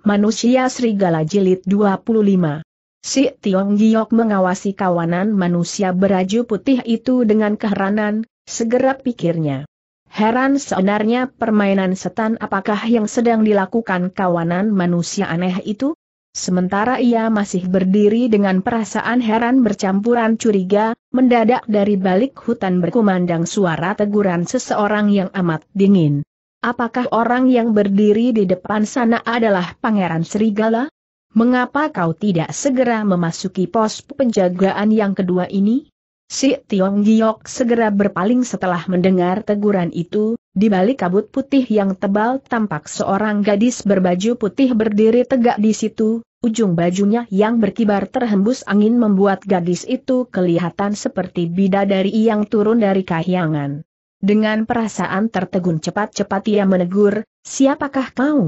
Manusia Serigala Jilid 25 Si Tiong Giok mengawasi kawanan manusia beraju putih itu dengan keheranan, segera pikirnya. Heran sebenarnya permainan setan apakah yang sedang dilakukan kawanan manusia aneh itu? Sementara ia masih berdiri dengan perasaan heran bercampuran curiga, mendadak dari balik hutan berkumandang suara teguran seseorang yang amat dingin. Apakah orang yang berdiri di depan sana adalah Pangeran Serigala? Mengapa kau tidak segera memasuki pos penjagaan yang kedua ini? Si Tiong Giok segera berpaling setelah mendengar teguran itu, di balik kabut putih yang tebal tampak seorang gadis berbaju putih berdiri tegak di situ, ujung bajunya yang berkibar terhembus angin membuat gadis itu kelihatan seperti bidadari yang turun dari kahyangan. Dengan perasaan tertegun cepat-cepat ia menegur, siapakah kau?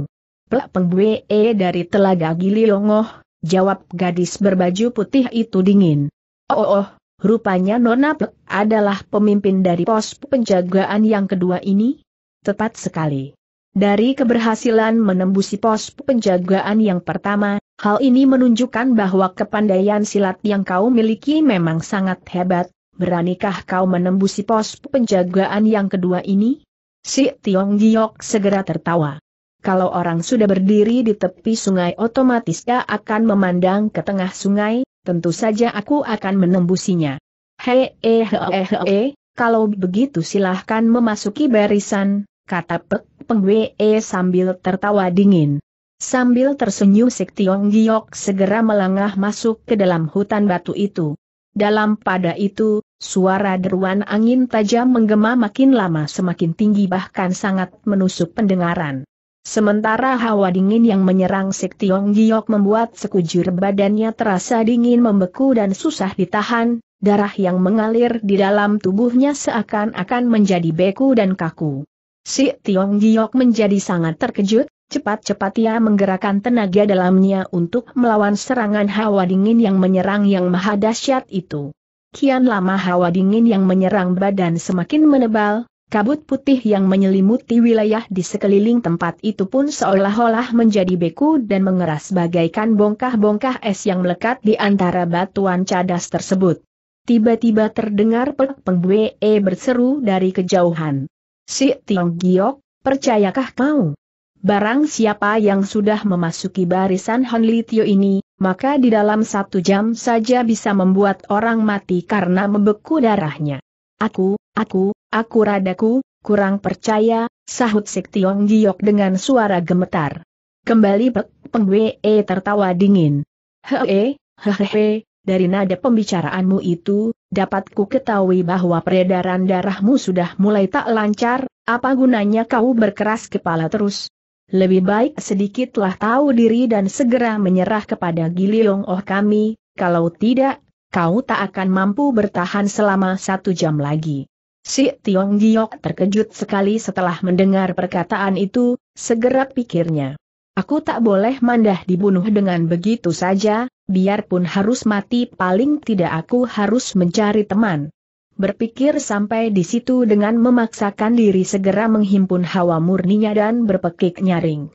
Pelak pengbue e dari telaga Gili Longoh, jawab gadis berbaju putih itu dingin. Oh, oh, oh rupanya Nona Plek adalah pemimpin dari pos penjagaan yang kedua ini? Tepat sekali. Dari keberhasilan menembusi pos penjagaan yang pertama, hal ini menunjukkan bahwa kepandaian silat yang kau miliki memang sangat hebat, beranikah kau menembusi pos penjagaan yang kedua ini? Si Tiong Giok segera tertawa. Kalau orang sudah berdiri di tepi sungai otomatis ia akan memandang ke tengah sungai, tentu saja aku akan menembusinya. he he he he, kalau begitu silahkan memasuki barisan, kata Pek Pengwe e sambil tertawa dingin. Sambil tersenyum Si Tiong Giok segera melangkah masuk ke dalam hutan batu itu. Dalam pada itu, suara deruan angin tajam menggema makin lama semakin tinggi bahkan sangat menusuk pendengaran. Sementara hawa dingin yang menyerang Sik Tiong Giok membuat sekujur badannya terasa dingin membeku dan susah ditahan, darah yang mengalir di dalam tubuhnya seakan-akan menjadi beku dan kaku. Si Tiong Giok menjadi sangat terkejut, Cepat-cepat ia menggerakkan tenaga dalamnya untuk melawan serangan hawa dingin yang menyerang yang maha dahsyat itu. Kian lama hawa dingin yang menyerang badan semakin menebal, kabut putih yang menyelimuti wilayah di sekeliling tempat itu pun seolah-olah menjadi beku dan mengeras bagaikan bongkah-bongkah es yang melekat di antara batuan cadas tersebut. Tiba-tiba terdengar pelak pengbue berseru dari kejauhan. Si Tiong Giok, percayakah kau? Barang siapa yang sudah memasuki barisan Honlitio ini, maka di dalam satu jam saja bisa membuat orang mati karena membeku darahnya. Aku, aku, aku radaku, kurang percaya, sahut Sik Tiong Giok dengan suara gemetar. Kembali Pek Peng -e tertawa dingin. Hee, hehehe, dari nada pembicaraanmu itu, dapatku ketahui bahwa peredaran darahmu sudah mulai tak lancar, apa gunanya kau berkeras kepala terus, lebih baik sedikitlah tahu diri dan segera menyerah kepada Giliong Oh kami, kalau tidak, kau tak akan mampu bertahan selama satu jam lagi. Si Tiong Giok terkejut sekali setelah mendengar perkataan itu, segera pikirnya. Aku tak boleh mandah dibunuh dengan begitu saja, biarpun harus mati paling tidak aku harus mencari teman. Berpikir sampai di situ dengan memaksakan diri segera menghimpun hawa murninya dan berpekik nyaring.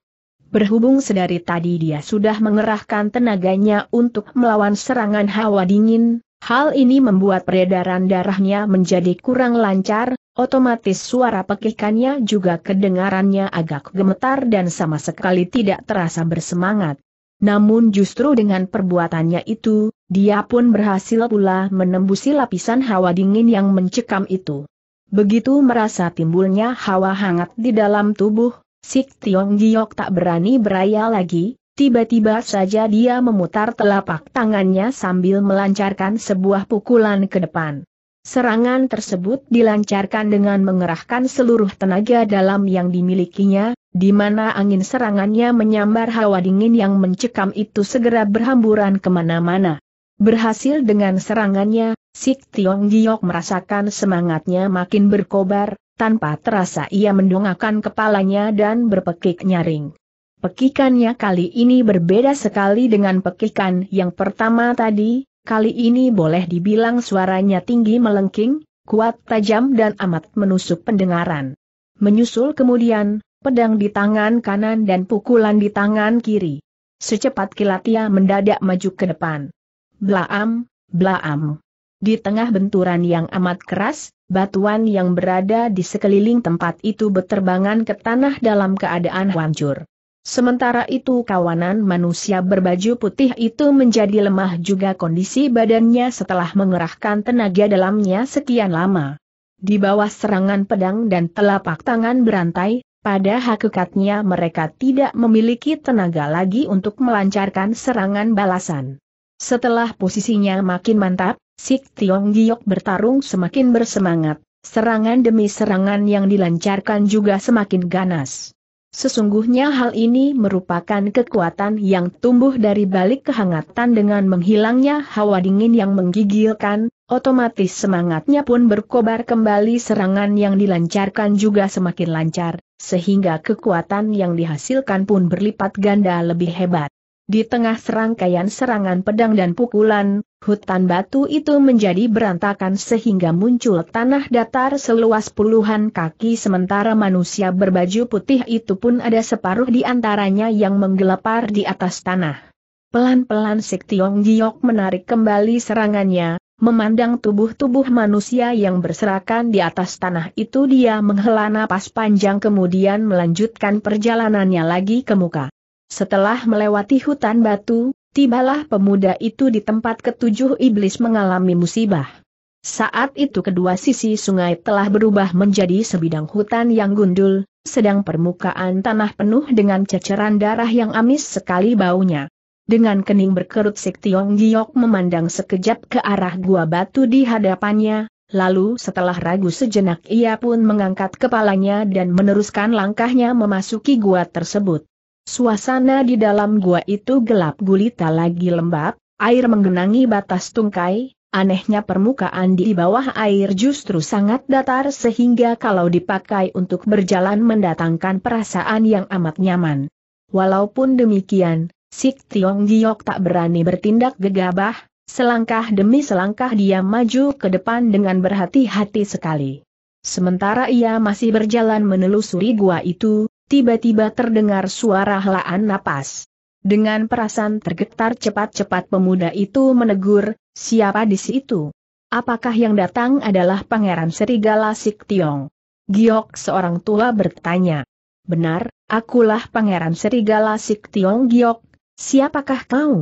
Berhubung sedari tadi dia sudah mengerahkan tenaganya untuk melawan serangan hawa dingin, hal ini membuat peredaran darahnya menjadi kurang lancar, otomatis suara pekikannya juga kedengarannya agak gemetar dan sama sekali tidak terasa bersemangat. Namun justru dengan perbuatannya itu, dia pun berhasil pula menembusi lapisan hawa dingin yang mencekam itu. Begitu merasa timbulnya hawa hangat di dalam tubuh, Sik Tiong Giok tak berani beraya lagi, tiba-tiba saja dia memutar telapak tangannya sambil melancarkan sebuah pukulan ke depan. Serangan tersebut dilancarkan dengan mengerahkan seluruh tenaga dalam yang dimilikinya, di mana angin serangannya menyambar hawa dingin yang mencekam itu segera berhamburan kemana-mana. Berhasil dengan serangannya, Sik Tiong Giok merasakan semangatnya makin berkobar, tanpa terasa ia mendongakkan kepalanya dan berpekik nyaring. Pekikannya kali ini berbeda sekali dengan pekikan yang pertama tadi, kali ini boleh dibilang suaranya tinggi melengking, kuat tajam dan amat menusuk pendengaran. Menyusul kemudian, pedang di tangan kanan dan pukulan di tangan kiri. Secepat kilat ia mendadak maju ke depan. Blaam, blaam. Di tengah benturan yang amat keras, batuan yang berada di sekeliling tempat itu berterbangan ke tanah dalam keadaan hancur. Sementara itu kawanan manusia berbaju putih itu menjadi lemah juga kondisi badannya setelah mengerahkan tenaga dalamnya sekian lama. Di bawah serangan pedang dan telapak tangan berantai, pada hakikatnya mereka tidak memiliki tenaga lagi untuk melancarkan serangan balasan. Setelah posisinya makin mantap, Sik Tiong Giok bertarung semakin bersemangat, serangan demi serangan yang dilancarkan juga semakin ganas. Sesungguhnya hal ini merupakan kekuatan yang tumbuh dari balik kehangatan dengan menghilangnya hawa dingin yang menggigilkan, otomatis semangatnya pun berkobar kembali serangan yang dilancarkan juga semakin lancar, sehingga kekuatan yang dihasilkan pun berlipat ganda lebih hebat. Di tengah serangkaian serangan pedang dan pukulan, hutan batu itu menjadi berantakan sehingga muncul tanah datar seluas puluhan kaki sementara manusia berbaju putih itu pun ada separuh di antaranya yang menggelepar di atas tanah. Pelan-pelan Sik Tiong Giok menarik kembali serangannya, memandang tubuh-tubuh manusia yang berserakan di atas tanah itu dia menghela napas panjang kemudian melanjutkan perjalanannya lagi ke muka. Setelah melewati hutan batu, tibalah pemuda itu di tempat ketujuh iblis mengalami musibah. Saat itu kedua sisi sungai telah berubah menjadi sebidang hutan yang gundul, sedang permukaan tanah penuh dengan ceceran darah yang amis sekali baunya. Dengan kening berkerut Sik Tiong Giok memandang sekejap ke arah gua batu di hadapannya, lalu setelah ragu sejenak ia pun mengangkat kepalanya dan meneruskan langkahnya memasuki gua tersebut. Suasana di dalam gua itu gelap gulita lagi lembab, air menggenangi batas tungkai, Anehnya permukaan di bawah air justru sangat datar sehingga kalau dipakai untuk berjalan mendatangkan perasaan yang amat nyaman. Walaupun demikian, Sik Tiong Giok tak berani bertindak gegabah, selangkah demi selangkah dia maju ke depan dengan berhati-hati sekali. Sementara ia masih berjalan menelusuri gua itu, tiba-tiba terdengar suara helaan napas. Dengan perasaan tergetar cepat-cepat pemuda itu menegur, siapa di situ? Apakah yang datang adalah Pangeran Serigala Sik Tiong?" Giok seorang tua bertanya. Benar, akulah Pangeran Serigala Sik Tiong Giok, siapakah kau?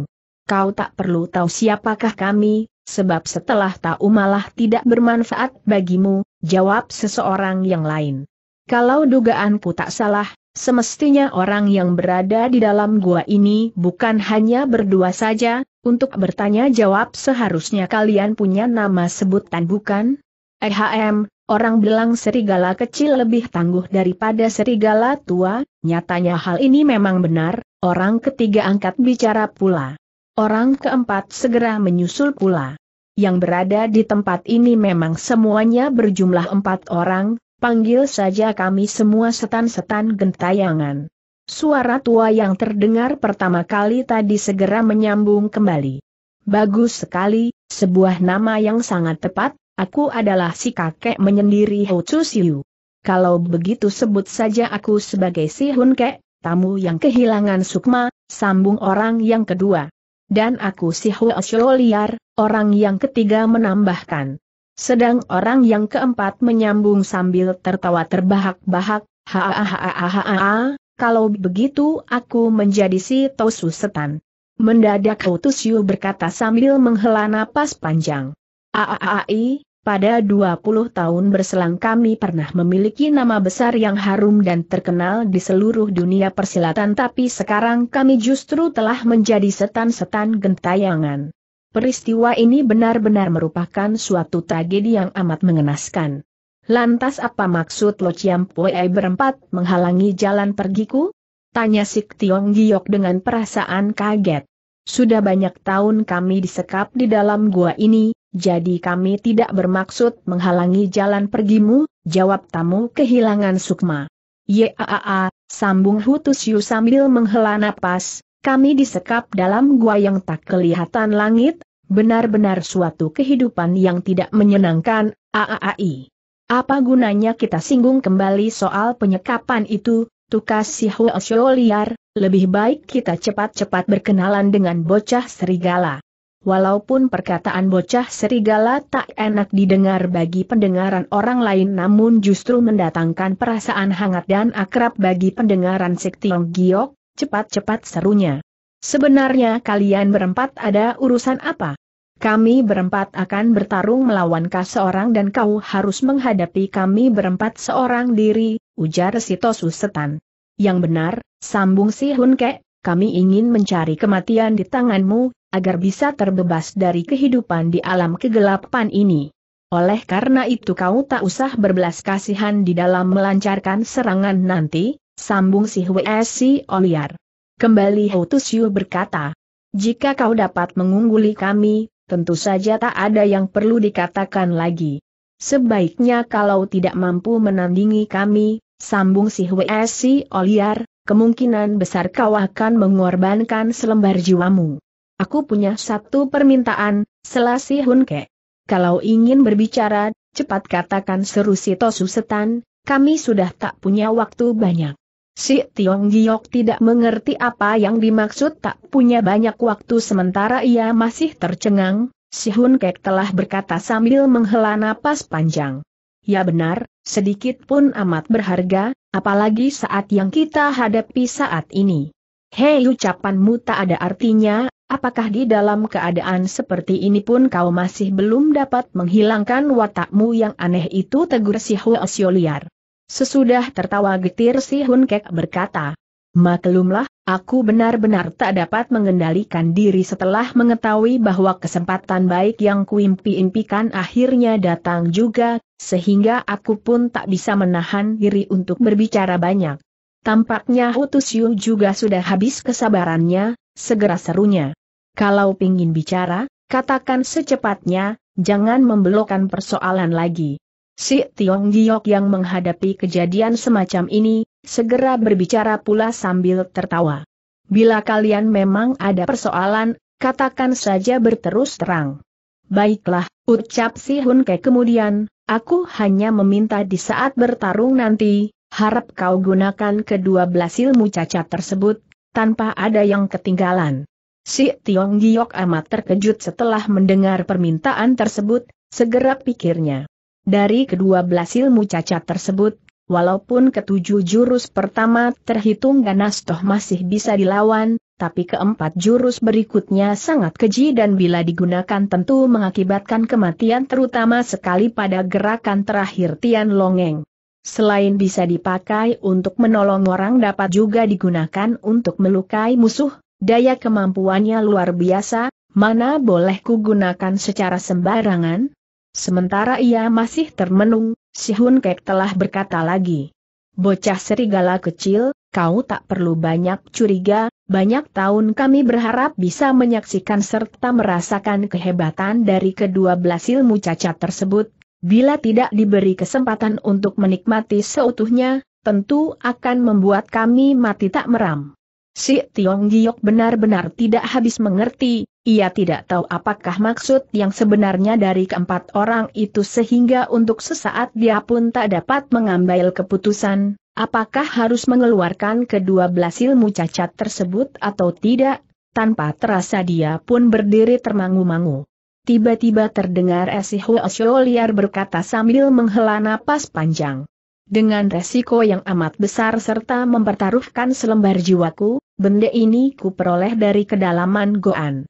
Kau tak perlu tahu siapakah kami, sebab setelah tahu malah tidak bermanfaat bagimu, jawab seseorang yang lain. Kalau dugaanku tak salah, semestinya orang yang berada di dalam gua ini bukan hanya berdua saja, untuk bertanya jawab seharusnya kalian punya nama sebutan bukan? Ehm, orang bilang serigala kecil lebih tangguh daripada serigala tua, nyatanya hal ini memang benar, orang ketiga angkat bicara pula. Orang keempat segera menyusul pula. Yang berada di tempat ini memang semuanya berjumlah empat orang, panggil saja kami semua setan-setan gentayangan. Suara tua yang terdengar pertama kali tadi segera menyambung kembali. Bagus sekali, sebuah nama yang sangat tepat, aku adalah si kakek menyendiri Ho Chu Siu. Kalau begitu sebut saja aku sebagai si Hun Kek, tamu yang kehilangan sukma, sambung orang yang kedua. Dan aku si Ho Liar, orang yang ketiga menambahkan. Sedang orang yang keempat menyambung sambil tertawa terbahak-bahak, ha kalau begitu aku menjadi si Tosu Setan. Mendadak Yu berkata sambil menghela napas panjang. Aaai, pada 20 tahun berselang kami pernah memiliki nama besar yang harum dan terkenal di seluruh dunia persilatan tapi sekarang kami justru telah menjadi setan-setan gentayangan. Peristiwa ini benar-benar merupakan suatu tragedi yang amat mengenaskan. Lantas apa maksud Lo Chiam berempat menghalangi jalan pergiku? Tanya Sik Tiong Giok dengan perasaan kaget. Sudah banyak tahun kami disekap di dalam gua ini, jadi kami tidak bermaksud menghalangi jalan pergimu, jawab tamu kehilangan sukma. Yaa, sambung Hutus Yu sambil menghela napas, kami disekap dalam gua yang tak kelihatan langit, benar-benar suatu kehidupan yang tidak menyenangkan, AAAI. Apa gunanya kita singgung kembali soal penyekapan itu, tukas si Huo liar, lebih baik kita cepat-cepat berkenalan dengan bocah serigala. Walaupun perkataan bocah serigala tak enak didengar bagi pendengaran orang lain namun justru mendatangkan perasaan hangat dan akrab bagi pendengaran Sektiong Giok, cepat-cepat serunya. Sebenarnya kalian berempat ada urusan apa? Kami berempat akan bertarung melawan kau seorang dan kau harus menghadapi kami berempat seorang diri, ujar Tosu Setan. Yang benar, sambung si Hunke. kami ingin mencari kematian di tanganmu, agar bisa terbebas dari kehidupan di alam kegelapan ini. Oleh karena itu kau tak usah berbelas kasihan di dalam melancarkan serangan nanti, Sambung si WSC Oliar. Kembali Hotusyu berkata, jika kau dapat mengungguli kami, tentu saja tak ada yang perlu dikatakan lagi. Sebaiknya kalau tidak mampu menandingi kami, sambung si WSC Oliar, kemungkinan besar kau akan mengorbankan selembar jiwamu. Aku punya satu permintaan, Selasi Hunke. Kalau ingin berbicara, cepat katakan seru si Tosu Setan, kami sudah tak punya waktu banyak. Si Tiong Giok tidak mengerti apa yang dimaksud tak punya banyak waktu sementara ia masih tercengang, si Hun Kek telah berkata sambil menghela napas panjang. Ya benar, sedikit pun amat berharga, apalagi saat yang kita hadapi saat ini. Hei ucapanmu tak ada artinya, apakah di dalam keadaan seperti ini pun kau masih belum dapat menghilangkan watakmu yang aneh itu tegur si Hua liar. Sesudah tertawa getir si Hun Kek berkata, Maklumlah, aku benar-benar tak dapat mengendalikan diri setelah mengetahui bahwa kesempatan baik yang kuimpi-impikan akhirnya datang juga, sehingga aku pun tak bisa menahan diri untuk berbicara banyak. Tampaknya Hutus Yu juga sudah habis kesabarannya, segera serunya. Kalau pingin bicara, katakan secepatnya, jangan membelokkan persoalan lagi. Si Tiong Giok yang menghadapi kejadian semacam ini, segera berbicara pula sambil tertawa. Bila kalian memang ada persoalan, katakan saja berterus terang. Baiklah, ucap si Hun Ke kemudian, aku hanya meminta di saat bertarung nanti, harap kau gunakan kedua belas ilmu cacat tersebut, tanpa ada yang ketinggalan. Si Tiong Giok amat terkejut setelah mendengar permintaan tersebut, segera pikirnya. Dari kedua belas ilmu cacat tersebut, walaupun ketujuh jurus pertama terhitung ganas toh masih bisa dilawan, tapi keempat jurus berikutnya sangat keji dan bila digunakan tentu mengakibatkan kematian terutama sekali pada gerakan terakhir Tian Longeng. Selain bisa dipakai untuk menolong orang dapat juga digunakan untuk melukai musuh, daya kemampuannya luar biasa, mana boleh kugunakan secara sembarangan? Sementara ia masih termenung, si Hun Kek telah berkata lagi. Bocah serigala kecil, kau tak perlu banyak curiga, banyak tahun kami berharap bisa menyaksikan serta merasakan kehebatan dari kedua belas ilmu cacat tersebut. Bila tidak diberi kesempatan untuk menikmati seutuhnya, tentu akan membuat kami mati tak meram. Si Tiong Giok benar-benar tidak habis mengerti, ia tidak tahu apakah maksud yang sebenarnya dari keempat orang itu sehingga untuk sesaat dia pun tak dapat mengambil keputusan, apakah harus mengeluarkan kedua belas ilmu cacat tersebut atau tidak, tanpa terasa dia pun berdiri termangu-mangu. Tiba-tiba terdengar Esi Huasyo liar berkata sambil menghela napas panjang. Dengan resiko yang amat besar serta mempertaruhkan selembar jiwaku, Benda ini ku peroleh dari kedalaman Goan.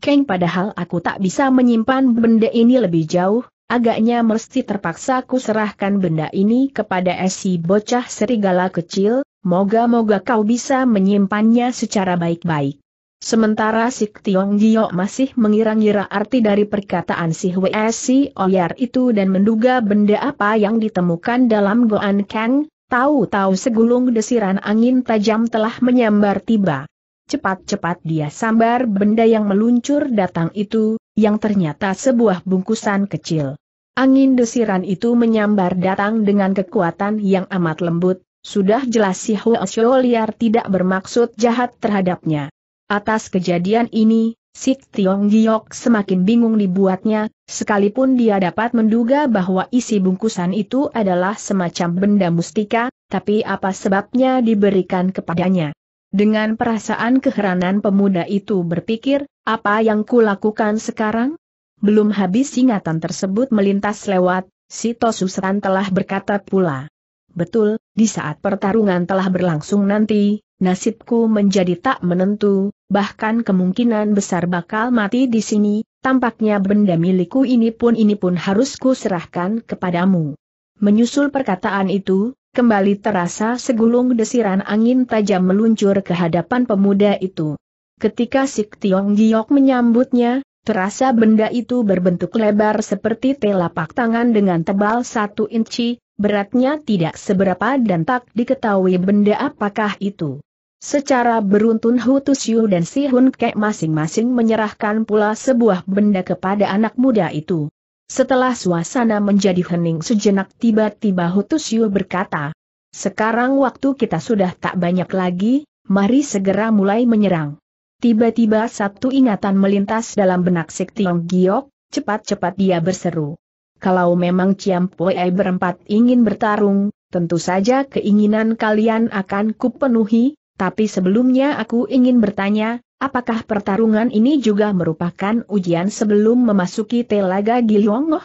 Keng padahal aku tak bisa menyimpan benda ini lebih jauh, agaknya mesti terpaksa ku serahkan benda ini kepada esi bocah serigala kecil, moga-moga kau bisa menyimpannya secara baik-baik. Sementara si Tiong Gio masih mengira-ngira arti dari perkataan si Hwee Si Oyar itu dan menduga benda apa yang ditemukan dalam Goan Kang, Tahu-tahu segulung desiran angin tajam telah menyambar tiba. Cepat-cepat dia sambar benda yang meluncur datang itu, yang ternyata sebuah bungkusan kecil. Angin desiran itu menyambar datang dengan kekuatan yang amat lembut, sudah jelas si Hua Liar tidak bermaksud jahat terhadapnya. Atas kejadian ini, Sik Tiong Giok semakin bingung dibuatnya, sekalipun dia dapat menduga bahwa isi bungkusan itu adalah semacam benda mustika, tapi apa sebabnya diberikan kepadanya. Dengan perasaan keheranan pemuda itu berpikir, apa yang kulakukan sekarang? Belum habis ingatan tersebut melintas lewat, si Tosusan telah berkata pula. Betul, di saat pertarungan telah berlangsung nanti, nasibku menjadi tak menentu, bahkan kemungkinan besar bakal mati di sini, tampaknya benda milikku ini pun ini pun harus kuserahkan kepadamu. Menyusul perkataan itu, kembali terasa segulung desiran angin tajam meluncur ke hadapan pemuda itu. Ketika Sik Tiong Giok menyambutnya, terasa benda itu berbentuk lebar seperti telapak tangan dengan tebal satu inci, beratnya tidak seberapa dan tak diketahui benda apakah itu. Secara beruntun Hutusyu dan Si Hun masing-masing menyerahkan pula sebuah benda kepada anak muda itu. Setelah suasana menjadi hening sejenak tiba-tiba Hutusyu berkata, Sekarang waktu kita sudah tak banyak lagi, mari segera mulai menyerang. Tiba-tiba satu ingatan melintas dalam benak Sik Tiong Giok, cepat-cepat dia berseru kalau memang Puei berempat ingin bertarung, tentu saja keinginan kalian akan kupenuhi, tapi sebelumnya aku ingin bertanya, apakah pertarungan ini juga merupakan ujian sebelum memasuki Telaga Gilongoh?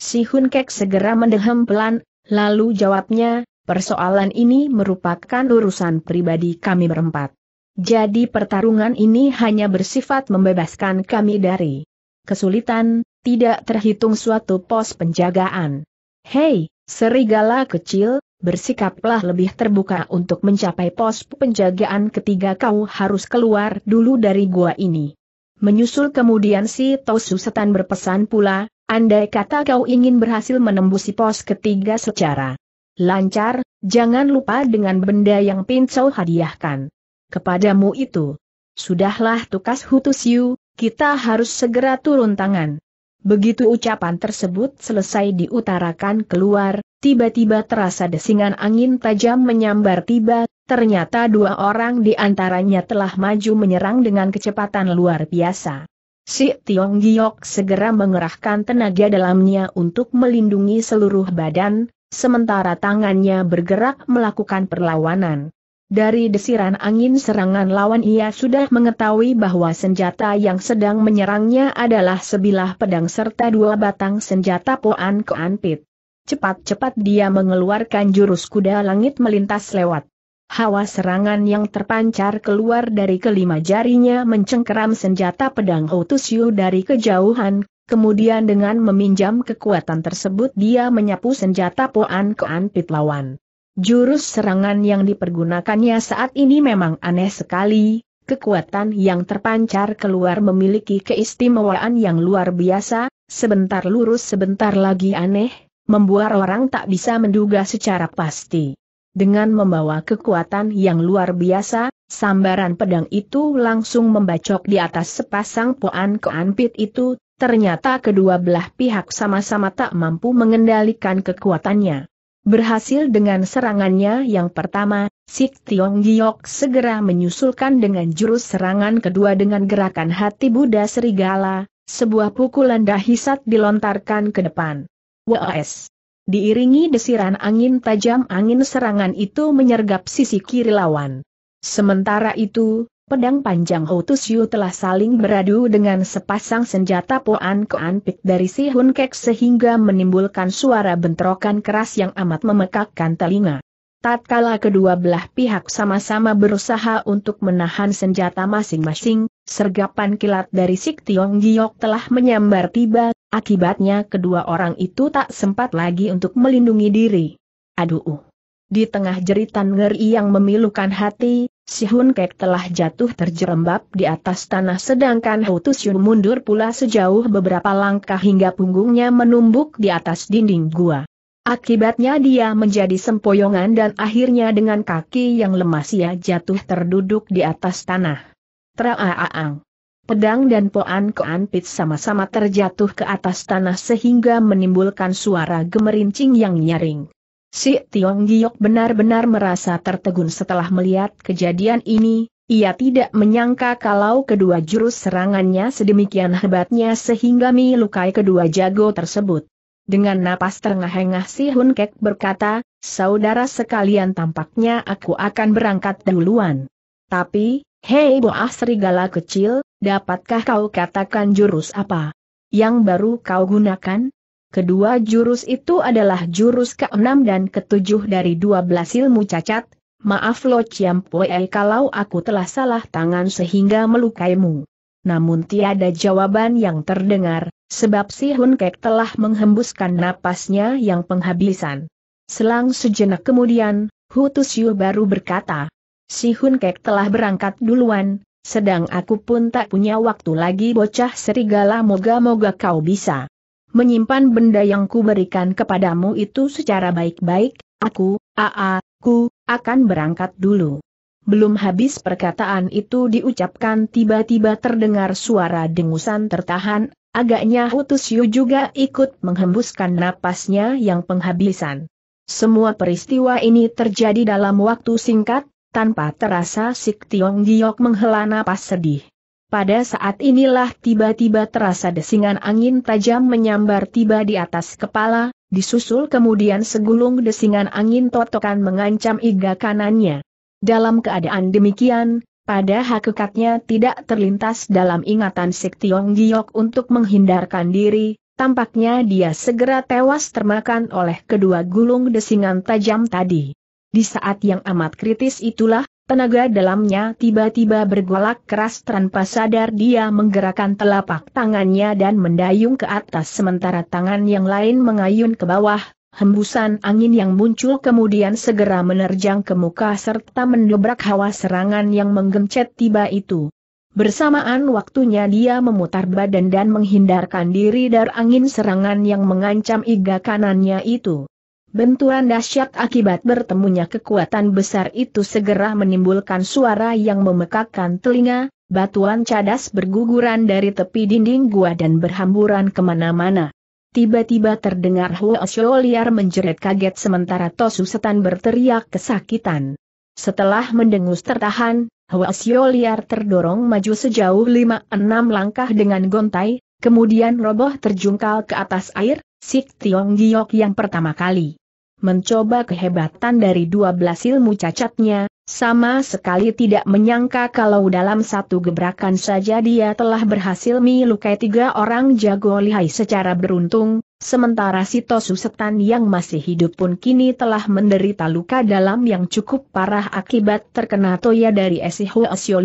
Si Hun Kek segera mendehem pelan, lalu jawabnya, persoalan ini merupakan urusan pribadi kami berempat. Jadi pertarungan ini hanya bersifat membebaskan kami dari kesulitan, tidak terhitung suatu pos penjagaan. Hei, serigala kecil, bersikaplah lebih terbuka untuk mencapai pos penjagaan ketiga kau harus keluar dulu dari gua ini. Menyusul kemudian si Tosu Setan berpesan pula, andai kata kau ingin berhasil menembusi pos ketiga secara lancar, jangan lupa dengan benda yang Pincau hadiahkan kepadamu itu. Sudahlah tukas Hutusiu, kita harus segera turun tangan. Begitu ucapan tersebut selesai diutarakan keluar, tiba-tiba terasa desingan angin tajam menyambar tiba, ternyata dua orang di antaranya telah maju menyerang dengan kecepatan luar biasa. Si Tiong Giok segera mengerahkan tenaga dalamnya untuk melindungi seluruh badan, sementara tangannya bergerak melakukan perlawanan. Dari desiran angin serangan lawan ia sudah mengetahui bahwa senjata yang sedang menyerangnya adalah sebilah pedang serta dua batang senjata Poan keanpit. Cepat-cepat dia mengeluarkan jurus kuda langit melintas lewat. Hawa serangan yang terpancar keluar dari kelima jarinya mencengkeram senjata pedang Otusyu dari kejauhan, kemudian dengan meminjam kekuatan tersebut dia menyapu senjata Poan keanpit lawan. Jurus serangan yang dipergunakannya saat ini memang aneh sekali, kekuatan yang terpancar keluar memiliki keistimewaan yang luar biasa, sebentar lurus sebentar lagi aneh, membuat orang tak bisa menduga secara pasti. Dengan membawa kekuatan yang luar biasa, sambaran pedang itu langsung membacok di atas sepasang poan keanpit itu, ternyata kedua belah pihak sama-sama tak mampu mengendalikan kekuatannya. Berhasil dengan serangannya yang pertama, Sik Tiong Giok segera menyusulkan dengan jurus serangan kedua dengan gerakan hati Buddha Serigala, sebuah pukulan dahisat dilontarkan ke depan. WAS. Diiringi desiran angin tajam angin serangan itu menyergap sisi kiri lawan. Sementara itu, pedang panjang Hotusyu telah saling beradu dengan sepasang senjata Poan Koan Pik dari si Hun Kek sehingga menimbulkan suara bentrokan keras yang amat memekakkan telinga. Tatkala kedua belah pihak sama-sama berusaha untuk menahan senjata masing-masing, sergapan kilat dari Sik Tiong Giok telah menyambar tiba, akibatnya kedua orang itu tak sempat lagi untuk melindungi diri. Aduh! Di tengah jeritan ngeri yang memilukan hati, Si Hun Kek telah jatuh terjerembab di atas tanah sedangkan Hutus Yun mundur pula sejauh beberapa langkah hingga punggungnya menumbuk di atas dinding gua. Akibatnya dia menjadi sempoyongan dan akhirnya dengan kaki yang lemas ia jatuh terduduk di atas tanah. Traaang. Pedang dan Poan Koan Pit sama-sama terjatuh ke atas tanah sehingga menimbulkan suara gemerincing yang nyaring. Si Tiong Giok benar-benar merasa tertegun setelah melihat kejadian ini, ia tidak menyangka kalau kedua jurus serangannya sedemikian hebatnya sehingga melukai kedua jago tersebut. Dengan napas terengah-engah si Hun Kek berkata, saudara sekalian tampaknya aku akan berangkat duluan. Tapi, hei boah serigala kecil, dapatkah kau katakan jurus apa yang baru kau gunakan? Kedua jurus itu adalah jurus ke-6 dan ke-7 dari 12 ilmu cacat. Maaf Lo Chiam kalau aku telah salah tangan sehingga melukaimu. Namun tiada jawaban yang terdengar, sebab si Hun Kek telah menghembuskan napasnya yang penghabisan. Selang sejenak kemudian, Hu Tusyu baru berkata, Si Hun Kek telah berangkat duluan, sedang aku pun tak punya waktu lagi bocah serigala moga-moga kau bisa menyimpan benda yang kuberikan kepadamu itu secara baik-baik, aku, aa, ku, akan berangkat dulu. Belum habis perkataan itu diucapkan tiba-tiba terdengar suara dengusan tertahan, agaknya Hutusyu juga ikut menghembuskan napasnya yang penghabisan. Semua peristiwa ini terjadi dalam waktu singkat, tanpa terasa Sik Tiong Giok menghela napas sedih. Pada saat inilah tiba-tiba terasa desingan angin tajam menyambar tiba di atas kepala, disusul kemudian segulung desingan angin totokan mengancam iga kanannya. Dalam keadaan demikian, pada hakikatnya tidak terlintas dalam ingatan Sik Tiong Giok untuk menghindarkan diri, tampaknya dia segera tewas termakan oleh kedua gulung desingan tajam tadi. Di saat yang amat kritis itulah, Tenaga dalamnya tiba-tiba bergolak keras tanpa sadar dia menggerakkan telapak tangannya dan mendayung ke atas sementara tangan yang lain mengayun ke bawah. Hembusan angin yang muncul kemudian segera menerjang ke muka serta mendobrak hawa serangan yang menggencet tiba itu. Bersamaan waktunya dia memutar badan dan menghindarkan diri dari angin serangan yang mengancam iga kanannya itu. Benturan dahsyat akibat bertemunya kekuatan besar itu segera menimbulkan suara yang memekakkan telinga, batuan cadas berguguran dari tepi dinding gua dan berhamburan kemana-mana. Tiba-tiba terdengar Huo Liar menjerit kaget sementara Tosu Setan berteriak kesakitan. Setelah mendengus tertahan, Huo Liar terdorong maju sejauh 5-6 langkah dengan gontai, kemudian roboh terjungkal ke atas air, Sik Tiong Giok yang pertama kali mencoba kehebatan dari dua belas ilmu cacatnya, sama sekali tidak menyangka kalau dalam satu gebrakan saja dia telah berhasil melukai tiga orang jago lihai secara beruntung, sementara Tosu Setan yang masih hidup pun kini telah menderita luka dalam yang cukup parah akibat terkena toya dari Esiho Osio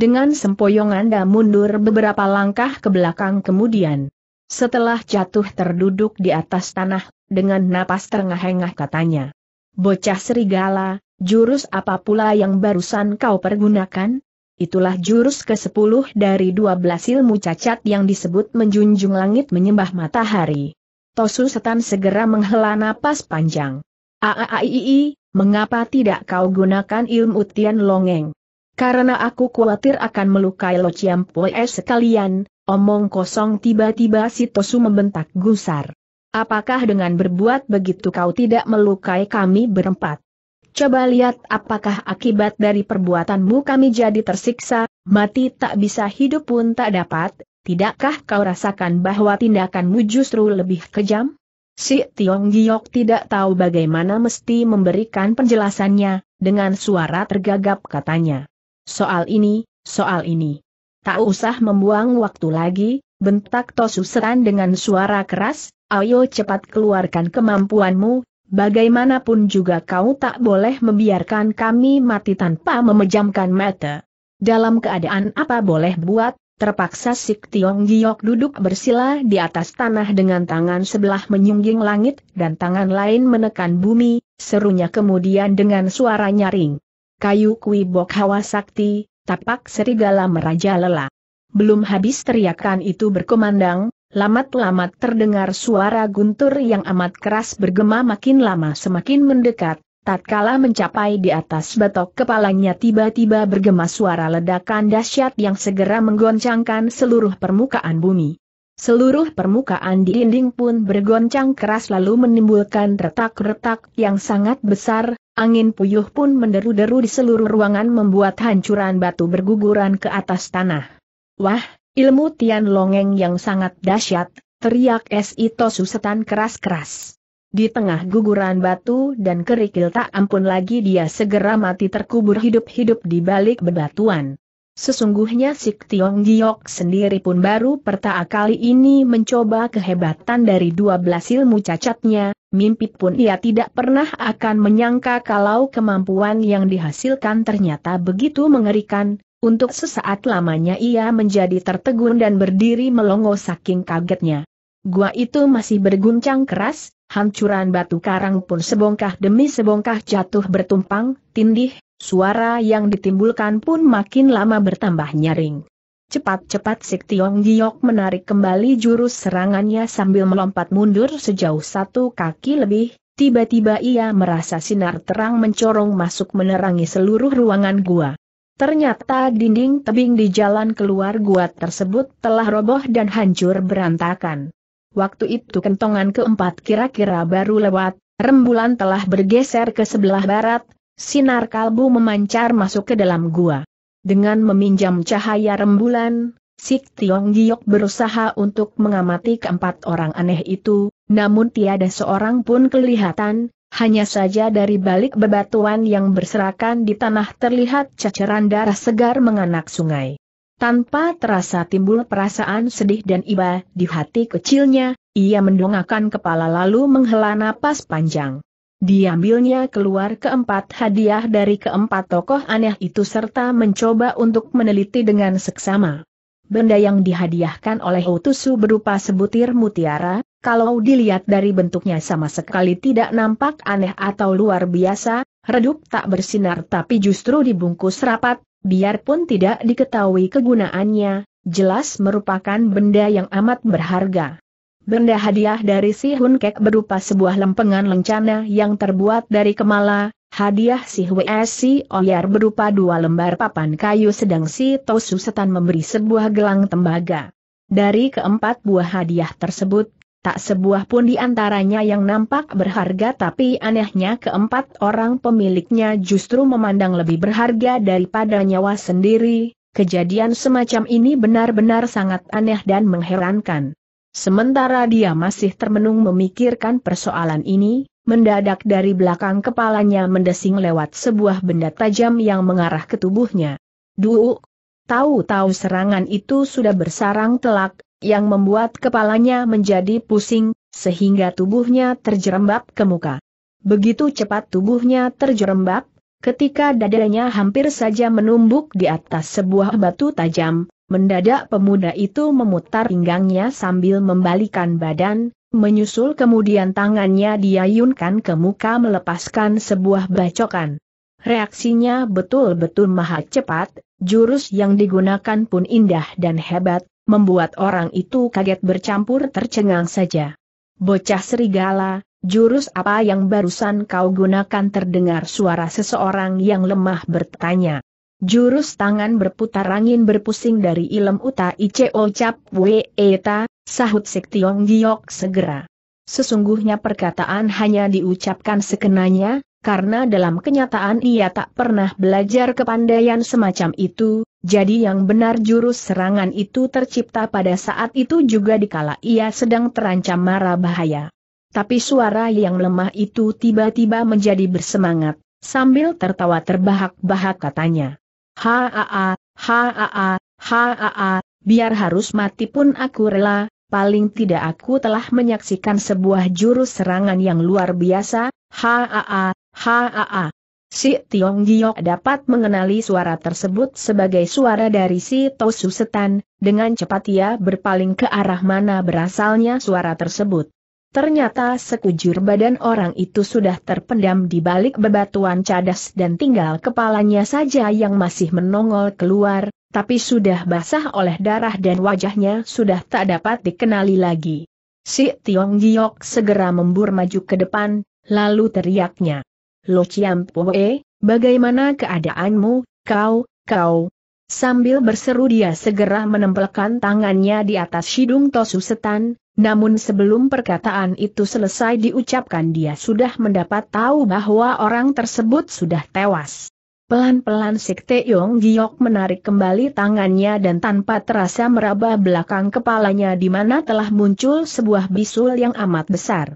Dengan sempoyongan dan mundur beberapa langkah ke belakang kemudian. Setelah jatuh terduduk di atas tanah, dengan napas terengah-engah katanya. Bocah serigala, jurus apa pula yang barusan kau pergunakan? Itulah jurus ke-10 dari 12 ilmu cacat yang disebut menjunjung langit menyembah matahari. Tosu setan segera menghela napas panjang. Aaii, mengapa tidak kau gunakan ilmu Tian Longeng? Karena aku khawatir akan melukai Lo Chiampoe sekalian, omong kosong tiba-tiba si Tosu membentak gusar. Apakah dengan berbuat begitu kau tidak melukai kami berempat? Coba lihat apakah akibat dari perbuatanmu kami jadi tersiksa, mati tak bisa hidup pun tak dapat, tidakkah kau rasakan bahwa tindakanmu justru lebih kejam? Si Tiong Giok tidak tahu bagaimana mesti memberikan penjelasannya, dengan suara tergagap katanya. Soal ini, soal ini. Tak usah membuang waktu lagi, bentak Tosu Seran dengan suara keras, ayo cepat keluarkan kemampuanmu, bagaimanapun juga kau tak boleh membiarkan kami mati tanpa memejamkan mata. Dalam keadaan apa boleh buat, terpaksa Sik Tiong Giok duduk bersila di atas tanah dengan tangan sebelah menyungging langit dan tangan lain menekan bumi, serunya kemudian dengan suara nyaring. Kayu Kui Bok Hawa Sakti, tapak serigala merajalela. Belum habis teriakan itu berkumandang, lamat-lamat terdengar suara guntur yang amat keras bergema makin lama semakin mendekat, tatkala mencapai di atas batok kepalanya tiba-tiba bergema suara ledakan dahsyat yang segera menggoncangkan seluruh permukaan bumi. Seluruh permukaan di dinding pun bergoncang keras lalu menimbulkan retak-retak yang sangat besar, angin puyuh pun menderu-deru di seluruh ruangan membuat hancuran batu berguguran ke atas tanah. Wah, ilmu Tian Longeng yang sangat dahsyat, teriak Tosu Susetan keras-keras. Di tengah guguran batu dan kerikil tak ampun lagi dia segera mati terkubur hidup-hidup di balik bebatuan. Sesungguhnya Sik Tiong Giok sendiri pun baru pertama kali ini mencoba kehebatan dari dua belas ilmu cacatnya, mimpi pun ia tidak pernah akan menyangka kalau kemampuan yang dihasilkan ternyata begitu mengerikan, untuk sesaat lamanya ia menjadi tertegun dan berdiri melongo saking kagetnya. Gua itu masih berguncang keras, hancuran batu karang pun sebongkah demi sebongkah jatuh bertumpang, tindih, suara yang ditimbulkan pun makin lama bertambah nyaring. Cepat-cepat Sik Tiong Giok menarik kembali jurus serangannya sambil melompat mundur sejauh satu kaki lebih, tiba-tiba ia merasa sinar terang mencorong masuk menerangi seluruh ruangan gua. Ternyata dinding tebing di jalan keluar gua tersebut telah roboh dan hancur berantakan. Waktu itu kentongan keempat kira-kira baru lewat, rembulan telah bergeser ke sebelah barat, sinar kalbu memancar masuk ke dalam gua. Dengan meminjam cahaya rembulan, Sik Tiong Giok berusaha untuk mengamati keempat orang aneh itu, namun tiada seorang pun kelihatan, hanya saja dari balik bebatuan yang berserakan di tanah terlihat ceceran darah segar menganak sungai. Tanpa terasa timbul perasaan sedih dan iba di hati kecilnya, ia mendongakkan kepala lalu menghela napas panjang. Diambilnya keluar keempat hadiah dari keempat tokoh aneh itu serta mencoba untuk meneliti dengan seksama benda yang dihadiahkan oleh Otusu berupa sebutir mutiara, kalau dilihat dari bentuknya sama sekali tidak nampak aneh atau luar biasa, redup tak bersinar tapi justru dibungkus rapat, biarpun tidak diketahui kegunaannya, jelas merupakan benda yang amat berharga. Benda hadiah dari si Hun berupa sebuah lempengan lencana yang terbuat dari kemala, Hadiah si HWSC Oyar berupa dua lembar papan kayu sedang si Tosu Setan memberi sebuah gelang tembaga. Dari keempat buah hadiah tersebut, tak sebuah pun di antaranya yang nampak berharga tapi anehnya keempat orang pemiliknya justru memandang lebih berharga daripada nyawa sendiri, Kejadian semacam ini benar-benar sangat aneh dan mengherankan. Sementara dia masih termenung memikirkan persoalan ini, mendadak dari belakang kepalanya mendesing lewat sebuah benda tajam yang mengarah ke tubuhnya. Duu! Tahu-tahu serangan itu sudah bersarang telak, yang membuat kepalanya menjadi pusing, sehingga tubuhnya terjerembab ke muka. Begitu cepat tubuhnya terjerembab, ketika dadanya hampir saja menumbuk di atas sebuah batu tajam, Mendadak pemuda itu memutar pinggangnya sambil membalikan badan, Menyusul kemudian tangannya diayunkan ke muka melepaskan sebuah bacokan. Reaksinya betul-betul maha cepat, jurus yang digunakan pun indah dan hebat, membuat orang itu kaget bercampur tercengang saja. Bocah serigala, jurus apa yang barusan kau gunakan terdengar suara seseorang yang lemah bertanya. Jurus tangan berputar angin berpusing dari ilm uta ICO cap we eta, sahut Sik Tiong Giok segera. Sesungguhnya perkataan hanya diucapkan sekenanya, karena dalam kenyataan ia tak pernah belajar kepandaian semacam itu, jadi yang benar jurus serangan itu tercipta pada saat itu juga dikala ia sedang terancam marah bahaya. Tapi suara yang lemah itu tiba-tiba menjadi bersemangat, sambil tertawa terbahak-bahak katanya. Haa, haa, haa, haa, biar harus mati pun aku rela, paling tidak aku telah menyaksikan sebuah jurus serangan yang luar biasa, haa, haa. Si Tiong Giok dapat mengenali suara tersebut sebagai suara dari si Tosu Setan, dengan cepat ia berpaling ke arah mana berasalnya suara tersebut. Ternyata sekujur badan orang itu sudah terpendam di balik bebatuan cadas dan tinggal kepalanya saja yang masih menongol keluar, tapi sudah basah oleh darah dan wajahnya sudah tak dapat dikenali lagi. Si Tiong Giok segera membur maju ke depan, lalu teriaknya. Lo Chiam Poe, bagaimana keadaanmu, kau, kau? Sambil berseru dia segera menempelkan tangannya di atas hidung Tosu Setan, namun sebelum perkataan itu selesai diucapkan dia sudah mendapat tahu bahwa orang tersebut sudah tewas. Pelan-pelan Sekte Yong Giok menarik kembali tangannya dan tanpa terasa meraba belakang kepalanya di mana telah muncul sebuah bisul yang amat besar.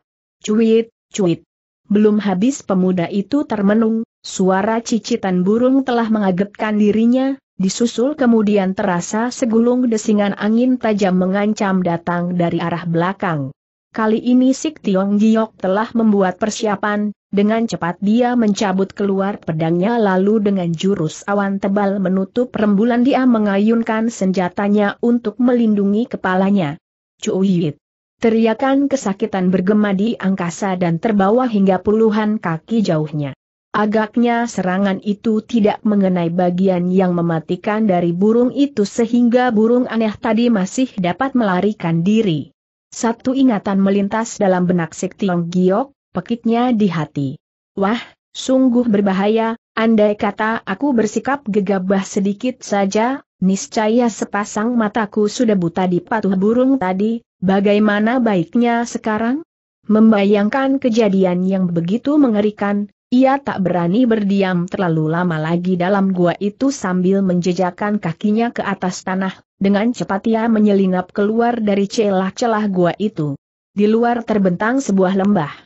Cuit, cuit. Belum habis pemuda itu termenung, suara cicitan burung telah mengagetkan dirinya, disusul kemudian terasa segulung desingan angin tajam mengancam datang dari arah belakang. Kali ini Sik Tiong Giok telah membuat persiapan, dengan cepat dia mencabut keluar pedangnya lalu dengan jurus awan tebal menutup rembulan dia mengayunkan senjatanya untuk melindungi kepalanya. Cuyit, Teriakan kesakitan bergema di angkasa dan terbawa hingga puluhan kaki jauhnya. Agaknya serangan itu tidak mengenai bagian yang mematikan dari burung itu sehingga burung aneh tadi masih dapat melarikan diri. Satu ingatan melintas dalam benak Sik Tiong Giok, Pekiknya di hati. Wah, sungguh berbahaya, andai kata aku bersikap gegabah sedikit saja, niscaya sepasang mataku sudah buta di patuh burung tadi, bagaimana baiknya sekarang? Membayangkan kejadian yang begitu mengerikan, ia tak berani berdiam terlalu lama lagi dalam gua itu sambil menjejakkan kakinya ke atas tanah, dengan cepat ia menyelinap keluar dari celah-celah gua itu. Di luar terbentang sebuah lembah.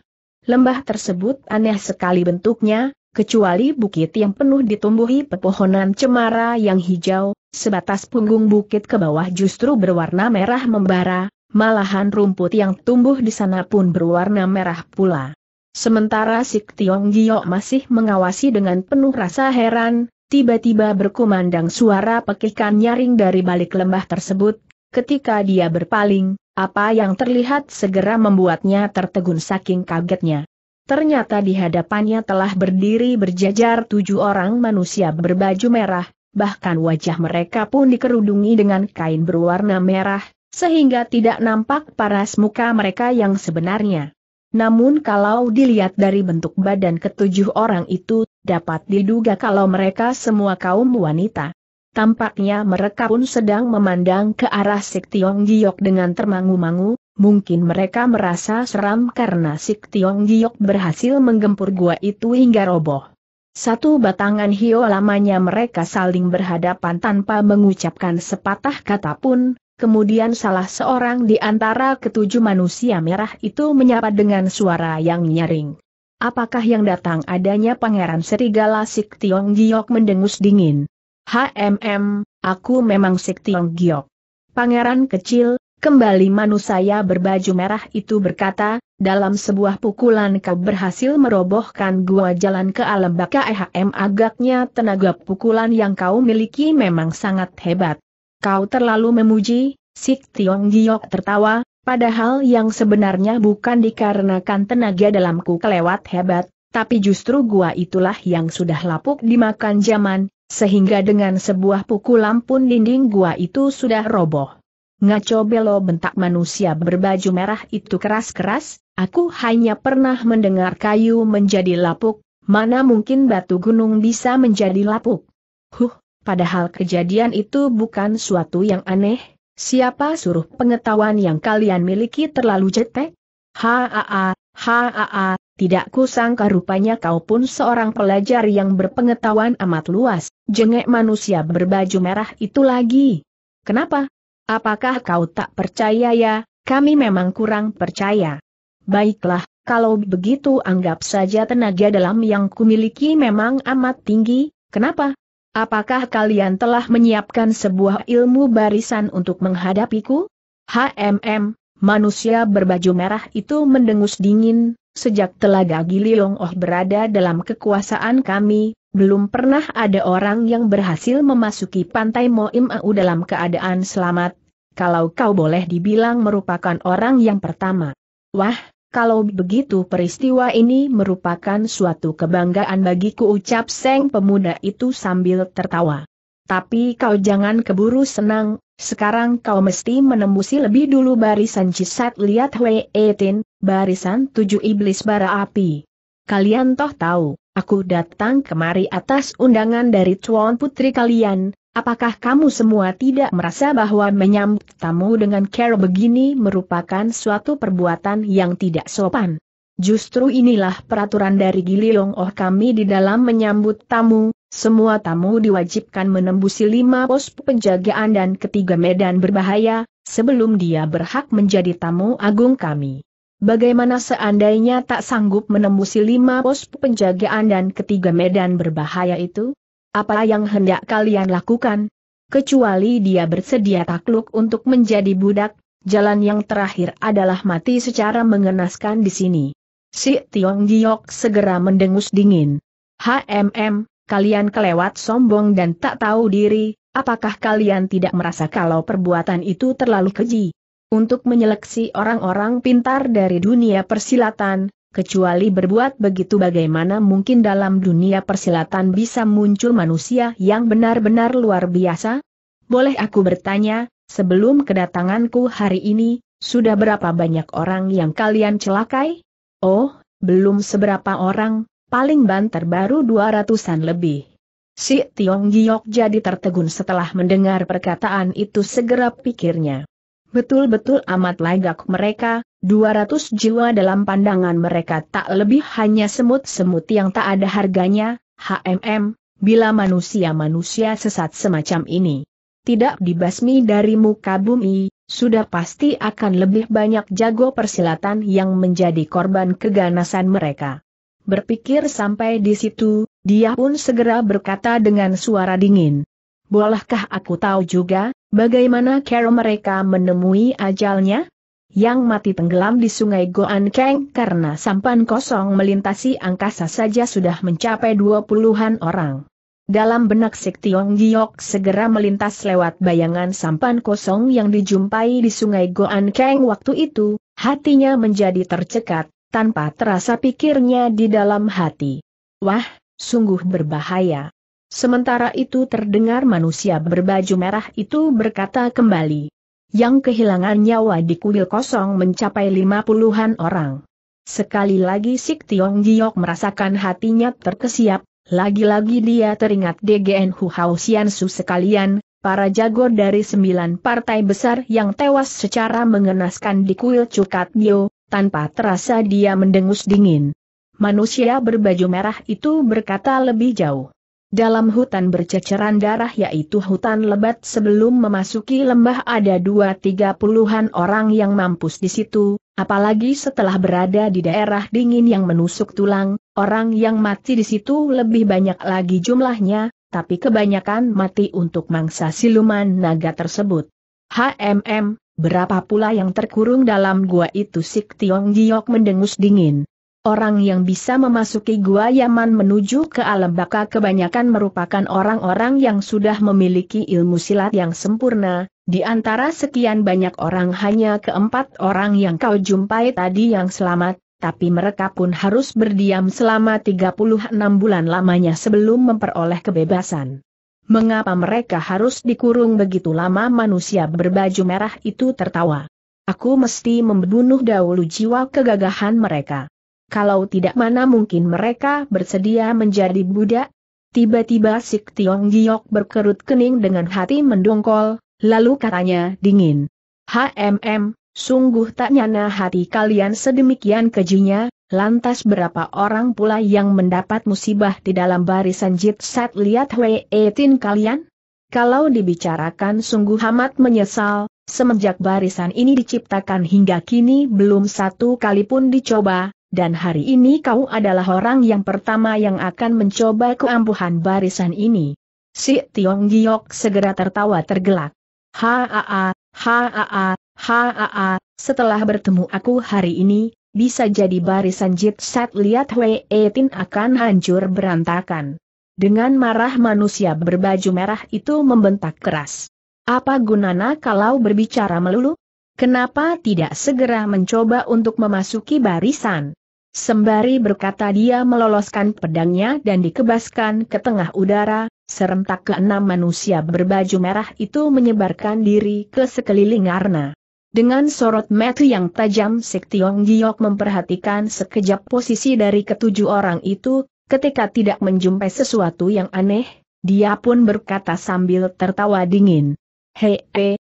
Lembah tersebut aneh sekali bentuknya, kecuali bukit yang penuh ditumbuhi pepohonan cemara yang hijau, sebatas punggung bukit ke bawah justru berwarna merah membara, malahan rumput yang tumbuh di sana pun berwarna merah pula. Sementara Sik Tiong Gio masih mengawasi dengan penuh rasa heran, tiba-tiba berkumandang suara pekikan nyaring dari balik lembah tersebut, ketika dia berpaling, apa yang terlihat segera membuatnya tertegun saking kagetnya. Ternyata di hadapannya telah berdiri berjajar tujuh orang manusia berbaju merah, bahkan wajah mereka pun dikerudungi dengan kain berwarna merah, sehingga tidak nampak paras muka mereka yang sebenarnya. Namun kalau dilihat dari bentuk badan ketujuh orang itu, dapat diduga kalau mereka semua kaum wanita. Tampaknya mereka pun sedang memandang ke arah Sik Tiong Giok dengan termangu-mangu, mungkin mereka merasa seram karena Sik Tiong Giok berhasil menggempur gua itu hingga roboh. Satu batangan hio lamanya mereka saling berhadapan tanpa mengucapkan sepatah kata pun, kemudian salah seorang di antara ketujuh manusia merah itu menyapa dengan suara yang nyaring. Apakah yang datang adanya Pangeran Serigala Sik Tiong Giok mendengus dingin? HMM, aku memang Sik Tiong Giok. Pangeran kecil, kembali manusia berbaju merah itu berkata, dalam sebuah pukulan kau berhasil merobohkan gua jalan ke alam baka EHM agaknya tenaga pukulan yang kau miliki memang sangat hebat. Kau terlalu memuji, Sik Tiong Giok tertawa, padahal yang sebenarnya bukan dikarenakan tenaga dalamku kelewat hebat, tapi justru gua itulah yang sudah lapuk dimakan zaman, sehingga dengan sebuah pukulan pun dinding gua itu sudah roboh. Ngaco belo bentak manusia berbaju merah itu keras-keras, aku hanya pernah mendengar kayu menjadi lapuk, mana mungkin batu gunung bisa menjadi lapuk. Huh, padahal kejadian itu bukan suatu yang aneh, Siapa suruh pengetahuan yang kalian miliki terlalu cetek? Haa, haa, tidak kusangka rupanya kau pun seorang pelajar yang berpengetahuan amat luas. Jengek manusia berbaju merah itu lagi. Kenapa? Apakah kau tak percaya ya? Kami memang kurang percaya. Baiklah, kalau begitu anggap saja tenaga dalam yang kumiliki memang amat tinggi, kenapa? Apakah kalian telah menyiapkan sebuah ilmu barisan untuk menghadapiku? HMM, manusia berbaju merah itu mendengus dingin, sejak telaga Giliong Oh berada dalam kekuasaan kami, belum pernah ada orang yang berhasil memasuki pantai Moimau dalam keadaan selamat, kalau kau boleh dibilang merupakan orang yang pertama. Wah, kalau begitu peristiwa ini merupakan suatu kebanggaan bagiku ucap Seng pemuda itu sambil tertawa. Tapi kau jangan keburu senang, sekarang kau mesti menembusi lebih dulu barisan cisat lihat Wei Etin, barisan tujuh iblis bara api. Kalian toh tahu, Aku datang kemari atas undangan dari Tuan Putri kalian, apakah kamu semua tidak merasa bahwa menyambut tamu dengan care begini merupakan suatu perbuatan yang tidak sopan? Justru inilah peraturan dari Gililong Oh kami di dalam menyambut tamu, semua tamu diwajibkan menembusi lima pos penjagaan dan ketiga medan berbahaya, sebelum dia berhak menjadi tamu agung kami. Bagaimana seandainya tak sanggup menembusi lima pos penjagaan dan ketiga medan berbahaya itu? Apa yang hendak kalian lakukan? Kecuali dia bersedia takluk untuk menjadi budak, jalan yang terakhir adalah mati secara mengenaskan di sini. Si Tiong Giok segera mendengus dingin. HMM, kalian kelewat sombong dan tak tahu diri, apakah kalian tidak merasa kalau perbuatan itu terlalu keji? untuk menyeleksi orang-orang pintar dari dunia persilatan, kecuali berbuat begitu bagaimana mungkin dalam dunia persilatan bisa muncul manusia yang benar-benar luar biasa? Boleh aku bertanya, sebelum kedatanganku hari ini, sudah berapa banyak orang yang kalian celakai? Oh, belum seberapa orang, paling banter baru dua ratusan lebih. Si Tiong Giok jadi tertegun setelah mendengar perkataan itu segera pikirnya. Betul-betul amat lagak mereka, 200 jiwa dalam pandangan mereka tak lebih hanya semut-semut yang tak ada harganya, HMM, bila manusia-manusia sesat semacam ini tidak dibasmi dari muka bumi, sudah pasti akan lebih banyak jago persilatan yang menjadi korban keganasan mereka. Berpikir sampai di situ, dia pun segera berkata dengan suara dingin. Bolehkah aku tahu juga, Bagaimana cara mereka menemui ajalnya? Yang mati tenggelam di sungai Goan Keng karena sampan kosong melintasi angkasa saja sudah mencapai dua puluhan orang. Dalam benak Sik Tiong Giok segera melintas lewat bayangan sampan kosong yang dijumpai di sungai Goan Keng waktu itu, hatinya menjadi tercekat, tanpa terasa pikirnya di dalam hati. Wah, sungguh berbahaya. Sementara itu terdengar manusia berbaju merah itu berkata kembali. Yang kehilangan nyawa di kuil kosong mencapai lima puluhan orang. Sekali lagi Sik Tiong Giok merasakan hatinya terkesiap, lagi-lagi dia teringat DGN Hu Hao Sian Su sekalian, para jago dari sembilan partai besar yang tewas secara mengenaskan di kuil Cukat Bio, tanpa terasa dia mendengus dingin. Manusia berbaju merah itu berkata lebih jauh. Dalam hutan berceceran darah yaitu hutan lebat sebelum memasuki lembah ada dua tiga puluhan orang yang mampus di situ, apalagi setelah berada di daerah dingin yang menusuk tulang, orang yang mati di situ lebih banyak lagi jumlahnya, tapi kebanyakan mati untuk mangsa siluman naga tersebut. HMM, berapa pula yang terkurung dalam gua itu Sik Tiong Giok mendengus dingin. Orang yang bisa memasuki Gua Yaman menuju ke alam baka kebanyakan merupakan orang-orang yang sudah memiliki ilmu silat yang sempurna, di antara sekian banyak orang hanya keempat orang yang kau jumpai tadi yang selamat, tapi mereka pun harus berdiam selama 36 bulan lamanya sebelum memperoleh kebebasan. Mengapa mereka harus dikurung begitu lama manusia berbaju merah itu tertawa? Aku mesti membunuh dahulu jiwa kegagahan mereka kalau tidak mana mungkin mereka bersedia menjadi budak? Tiba-tiba Sik Tiong Giok berkerut kening dengan hati mendongkol, lalu katanya dingin. HMM, sungguh tak nyana hati kalian sedemikian kejinya, lantas berapa orang pula yang mendapat musibah di dalam barisan jit saat lihat Wei Etin kalian? Kalau dibicarakan sungguh amat menyesal, semenjak barisan ini diciptakan hingga kini belum satu kali pun dicoba, dan hari ini kau adalah orang yang pertama yang akan mencoba keampuhan barisan ini. Si Tiong Giok segera tertawa tergelak. Haa, haa, haa, setelah bertemu aku hari ini, bisa jadi barisan Jit Sat Liat Wei Etin akan hancur berantakan. Dengan marah manusia berbaju merah itu membentak keras. Apa gunanya kalau berbicara melulu? Kenapa tidak segera mencoba untuk memasuki barisan? Sembari berkata dia meloloskan pedangnya dan dikebaskan ke tengah udara, serentak keenam manusia berbaju merah itu menyebarkan diri ke sekeliling Arna. Dengan sorot mata yang tajam Sektiong Giok memperhatikan sekejap posisi dari ketujuh orang itu, ketika tidak menjumpai sesuatu yang aneh, dia pun berkata sambil tertawa dingin. Hei,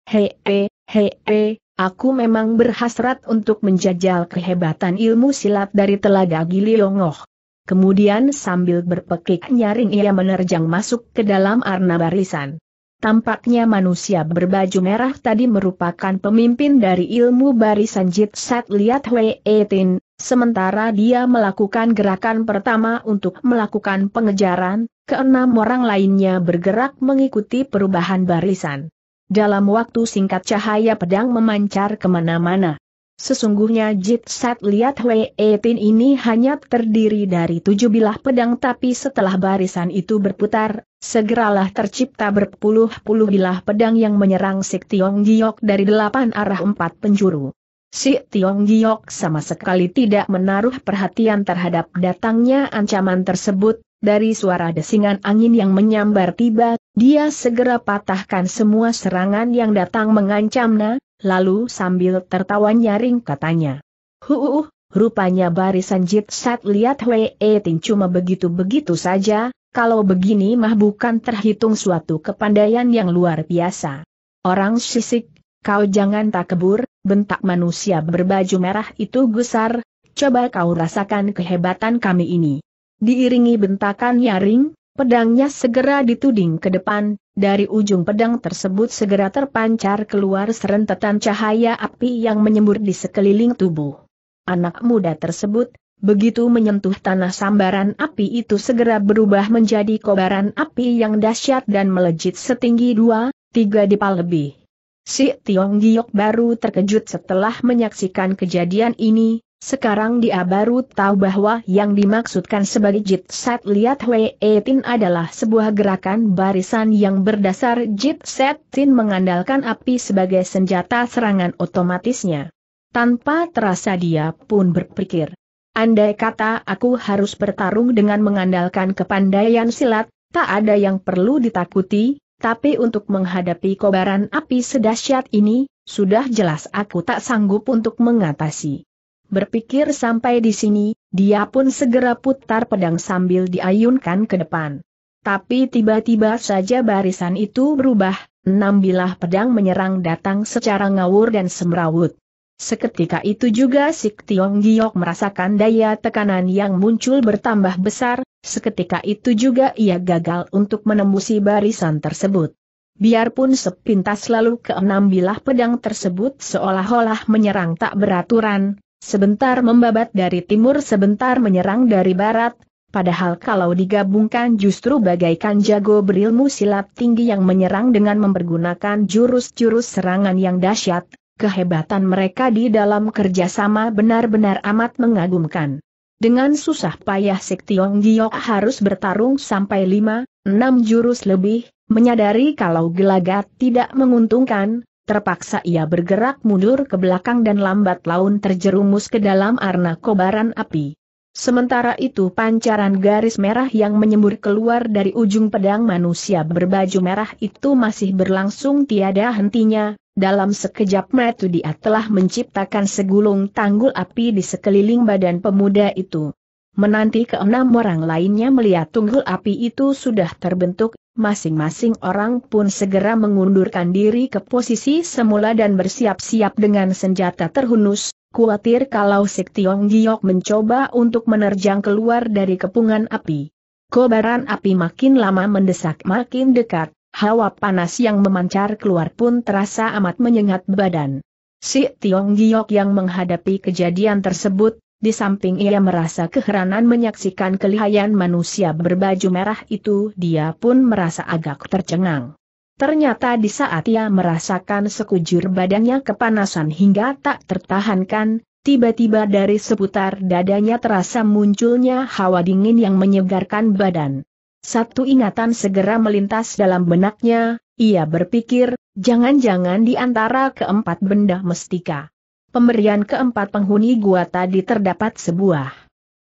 hei, hei, hei, Aku memang berhasrat untuk menjajal kehebatan ilmu silat dari telaga Giliongoh. Kemudian sambil berpekik nyaring ia menerjang masuk ke dalam arna barisan. Tampaknya manusia berbaju merah tadi merupakan pemimpin dari ilmu barisan Jitsat Liat Hwee Tin, sementara dia melakukan gerakan pertama untuk melakukan pengejaran, keenam orang lainnya bergerak mengikuti perubahan barisan. Dalam waktu singkat cahaya pedang memancar kemana-mana. Sesungguhnya Jit Sat lihat Wei Tin ini hanya terdiri dari tujuh bilah pedang tapi setelah barisan itu berputar, segeralah tercipta berpuluh-puluh bilah pedang yang menyerang Sik Tiong Giok dari delapan arah empat penjuru. Si Tiong Giok sama sekali tidak menaruh perhatian terhadap datangnya ancaman tersebut, dari suara desingan angin yang menyambar tiba, dia segera patahkan semua serangan yang datang mengancamnya, lalu sambil tertawa nyaring katanya. Huuuh, rupanya barisan Jit Sat lihat Wei Ting cuma begitu-begitu saja, kalau begini mah bukan terhitung suatu kepandaian yang luar biasa. Orang sisik, kau jangan tak kebur, bentak manusia berbaju merah itu gusar, coba kau rasakan kehebatan kami ini. Diiringi bentakan nyaring, pedangnya segera dituding ke depan, dari ujung pedang tersebut segera terpancar keluar serentetan cahaya api yang menyembur di sekeliling tubuh. Anak muda tersebut, begitu menyentuh tanah sambaran api itu segera berubah menjadi kobaran api yang dahsyat dan melejit setinggi dua, tiga dipa lebih. Si Tiong Giok baru terkejut setelah menyaksikan kejadian ini, sekarang dia baru tahu bahwa yang dimaksudkan sebagai Jit Set Liat Wei e Tin adalah sebuah gerakan barisan yang berdasar Jit Set Tin mengandalkan api sebagai senjata serangan otomatisnya. Tanpa terasa dia pun berpikir. Andai kata aku harus bertarung dengan mengandalkan kepandaian silat, tak ada yang perlu ditakuti, tapi untuk menghadapi kobaran api sedahsyat ini, sudah jelas aku tak sanggup untuk mengatasi. Berpikir sampai di sini, dia pun segera putar pedang sambil diayunkan ke depan. Tapi tiba-tiba saja barisan itu berubah, enam bilah pedang menyerang datang secara ngawur dan semrawut. Seketika itu juga Sik Tiong Giok merasakan daya tekanan yang muncul bertambah besar, seketika itu juga ia gagal untuk menembusi barisan tersebut. Biarpun sepintas lalu keenam bilah pedang tersebut seolah-olah menyerang tak beraturan, Sebentar membabat dari timur sebentar menyerang dari barat, Padahal kalau digabungkan justru bagaikan jago berilmu silat tinggi yang menyerang dengan mempergunakan jurus-jurus serangan yang dahsyat, kehebatan mereka di dalam kerjasama benar-benar amat mengagumkan. Dengan susah payah Sektiong Giok harus bertarung sampai 5, 6 jurus lebih, menyadari kalau gelagat tidak menguntungkan, Terpaksa ia bergerak mundur ke belakang dan lambat laun terjerumus ke dalam arna kobaran api. Sementara itu pancaran garis merah yang menyembur keluar dari ujung pedang manusia berbaju merah itu masih berlangsung tiada hentinya, dalam sekejap metu dia telah menciptakan segulung tanggul api di sekeliling badan pemuda itu. Menanti keenam orang lainnya melihat tunggul api itu sudah terbentuk, masing-masing orang pun segera mengundurkan diri ke posisi semula dan bersiap-siap dengan senjata terhunus, khawatir kalau Tiong Giok mencoba untuk menerjang keluar dari kepungan api. Kobaran api makin lama mendesak makin dekat, hawa panas yang memancar keluar pun terasa amat menyengat badan. Si Tiong Giok yang menghadapi kejadian tersebut, di samping ia merasa keheranan menyaksikan kelihayan manusia berbaju merah itu dia pun merasa agak tercengang. Ternyata di saat ia merasakan sekujur badannya kepanasan hingga tak tertahankan, tiba-tiba dari seputar dadanya terasa munculnya hawa dingin yang menyegarkan badan. Satu ingatan segera melintas dalam benaknya, ia berpikir, jangan-jangan di antara keempat benda mestika Pemberian keempat penghuni gua tadi terdapat sebuah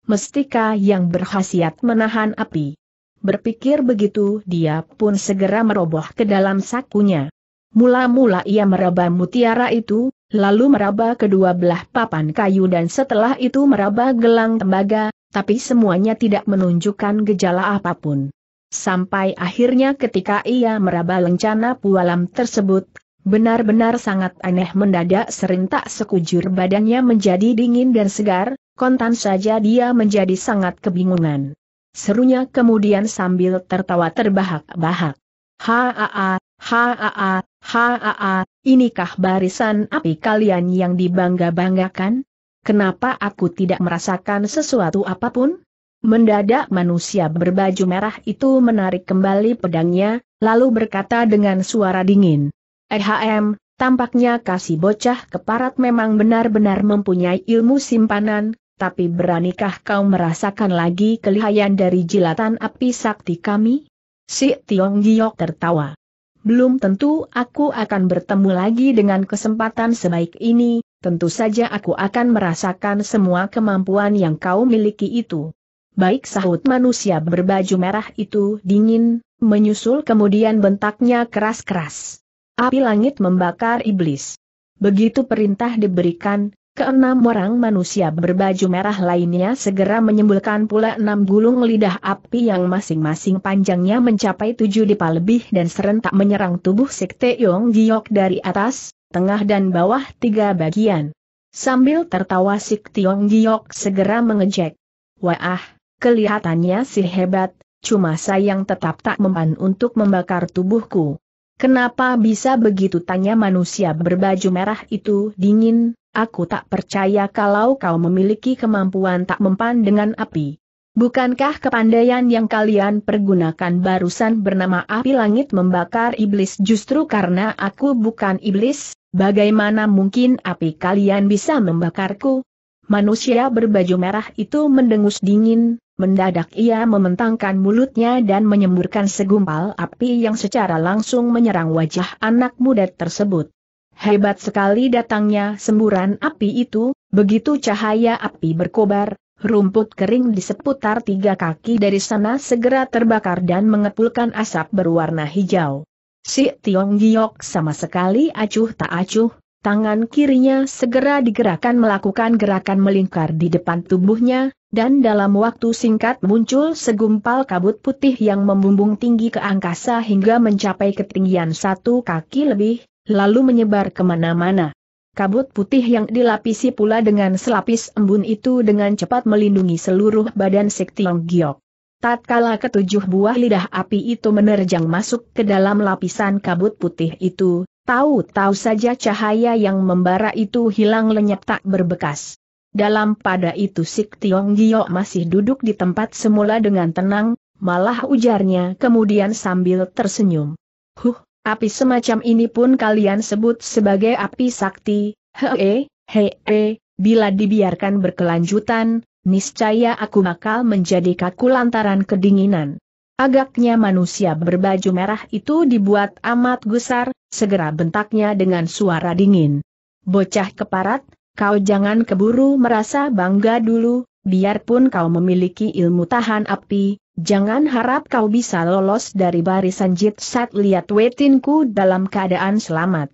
mestika yang berkhasiat menahan api. Berpikir begitu dia pun segera meroboh ke dalam sakunya. Mula-mula ia meraba mutiara itu, lalu meraba kedua belah papan kayu dan setelah itu meraba gelang tembaga, tapi semuanya tidak menunjukkan gejala apapun. Sampai akhirnya ketika ia meraba lencana pualam tersebut, Benar-benar sangat aneh mendadak serentak sekujur badannya menjadi dingin dan segar, kontan saja dia menjadi sangat kebingungan. Serunya kemudian sambil tertawa terbahak-bahak. Haa, haa, haa, inikah barisan api kalian yang dibangga-banggakan? Kenapa aku tidak merasakan sesuatu apapun? Mendadak manusia berbaju merah itu menarik kembali pedangnya, lalu berkata dengan suara dingin, EHM, tampaknya kasih bocah keparat memang benar-benar mempunyai ilmu simpanan, tapi beranikah kau merasakan lagi kelihayan dari jilatan api sakti kami? Si Tiong Giok tertawa. Belum tentu aku akan bertemu lagi dengan kesempatan sebaik ini, tentu saja aku akan merasakan semua kemampuan yang kau miliki itu. Baik sahut manusia berbaju merah itu dingin, menyusul kemudian bentaknya keras-keras api langit membakar iblis. Begitu perintah diberikan, keenam orang manusia berbaju merah lainnya segera menyembulkan pula enam gulung lidah api yang masing-masing panjangnya mencapai tujuh dipa lebih dan serentak menyerang tubuh Sekte Yong Giok dari atas, tengah dan bawah tiga bagian. Sambil tertawa Sik Yong Giok segera mengejek. Wah, kelihatannya sih hebat, cuma sayang tetap tak mempan untuk membakar tubuhku. Kenapa bisa begitu tanya manusia berbaju merah itu dingin, aku tak percaya kalau kau memiliki kemampuan tak mempan dengan api. Bukankah kepandaian yang kalian pergunakan barusan bernama api langit membakar iblis justru karena aku bukan iblis, bagaimana mungkin api kalian bisa membakarku? Manusia berbaju merah itu mendengus dingin, mendadak ia mementangkan mulutnya dan menyemburkan segumpal api yang secara langsung menyerang wajah anak muda tersebut. Hebat sekali datangnya semburan api itu, begitu cahaya api berkobar, rumput kering di seputar tiga kaki dari sana segera terbakar dan mengepulkan asap berwarna hijau. Si Tiong Giok sama sekali acuh tak acuh, Tangan kirinya segera digerakkan melakukan gerakan melingkar di depan tubuhnya, dan dalam waktu singkat muncul segumpal kabut putih yang membumbung tinggi ke angkasa hingga mencapai ketinggian satu kaki lebih, lalu menyebar kemana-mana. Kabut putih yang dilapisi pula dengan selapis embun itu dengan cepat melindungi seluruh badan Sektiong Giok. Tatkala ketujuh buah lidah api itu menerjang masuk ke dalam lapisan kabut putih itu, tahu-tahu saja cahaya yang membara itu hilang lenyap tak berbekas. Dalam pada itu Sik Tiong Gio masih duduk di tempat semula dengan tenang, malah ujarnya kemudian sambil tersenyum. Huh, api semacam ini pun kalian sebut sebagai api sakti, hee, hee, bila dibiarkan berkelanjutan, niscaya aku bakal menjadi kaku lantaran kedinginan. Agaknya manusia berbaju merah itu dibuat amat gusar, segera bentaknya dengan suara dingin. Bocah keparat, Kau jangan keburu merasa bangga dulu, biarpun kau memiliki ilmu tahan api, jangan harap kau bisa lolos dari barisan jit saat lihat wetinku dalam keadaan selamat.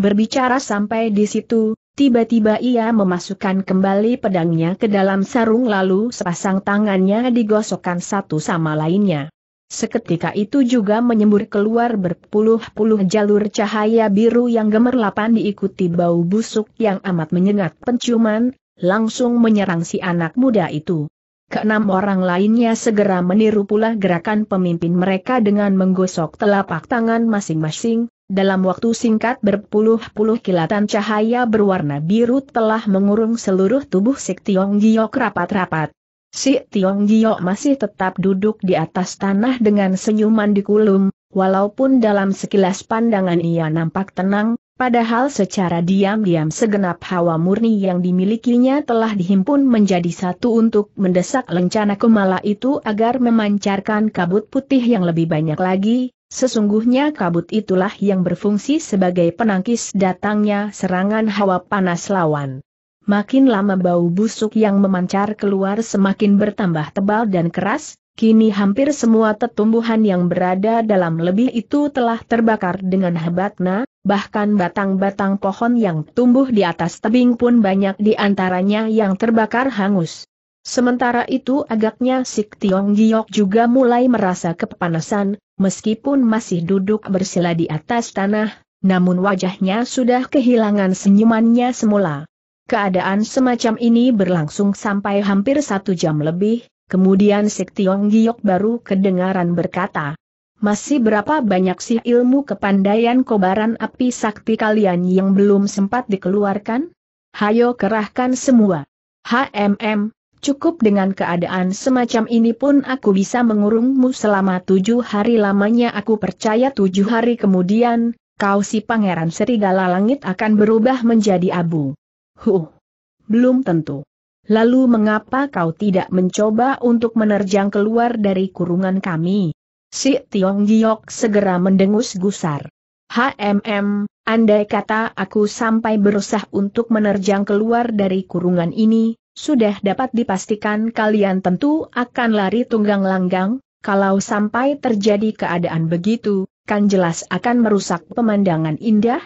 Berbicara sampai di situ, tiba-tiba ia memasukkan kembali pedangnya ke dalam sarung lalu sepasang tangannya digosokkan satu sama lainnya. Seketika itu juga menyembur keluar berpuluh-puluh jalur cahaya biru yang gemerlapan diikuti bau busuk yang amat menyengat penciuman, langsung menyerang si anak muda itu. Keenam orang lainnya segera meniru pula gerakan pemimpin mereka dengan menggosok telapak tangan masing-masing. Dalam waktu singkat berpuluh-puluh kilatan cahaya berwarna biru telah mengurung seluruh tubuh Sik Tiong rapat-rapat. Si Tiong Giok masih tetap duduk di atas tanah dengan senyuman di kulum, walaupun dalam sekilas pandangan ia nampak tenang, padahal secara diam-diam segenap hawa murni yang dimilikinya telah dihimpun menjadi satu untuk mendesak lencana kemala itu agar memancarkan kabut putih yang lebih banyak lagi, Sesungguhnya kabut itulah yang berfungsi sebagai penangkis datangnya serangan hawa panas lawan makin lama bau busuk yang memancar keluar semakin bertambah tebal dan keras, kini hampir semua tetumbuhan yang berada dalam lebih itu telah terbakar dengan hebatnya, bahkan batang-batang pohon yang tumbuh di atas tebing pun banyak di antaranya yang terbakar hangus. Sementara itu agaknya Sik Tiong Giok juga mulai merasa kepanasan, meskipun masih duduk bersila di atas tanah, namun wajahnya sudah kehilangan senyumannya semula. Keadaan semacam ini berlangsung sampai hampir satu jam lebih, kemudian Sik Tiong baru kedengaran berkata, Masih berapa banyak sih ilmu kepandaian kobaran api sakti kalian yang belum sempat dikeluarkan? Hayo kerahkan semua. HMM, cukup dengan keadaan semacam ini pun aku bisa mengurungmu selama tujuh hari lamanya aku percaya tujuh hari kemudian, kau si pangeran serigala langit akan berubah menjadi abu. Huh, belum tentu. Lalu mengapa kau tidak mencoba untuk menerjang keluar dari kurungan kami? Si Tiong Giok segera mendengus gusar. HMM, andai kata aku sampai berusaha untuk menerjang keluar dari kurungan ini, sudah dapat dipastikan kalian tentu akan lari tunggang langgang, kalau sampai terjadi keadaan begitu, kan jelas akan merusak pemandangan indah?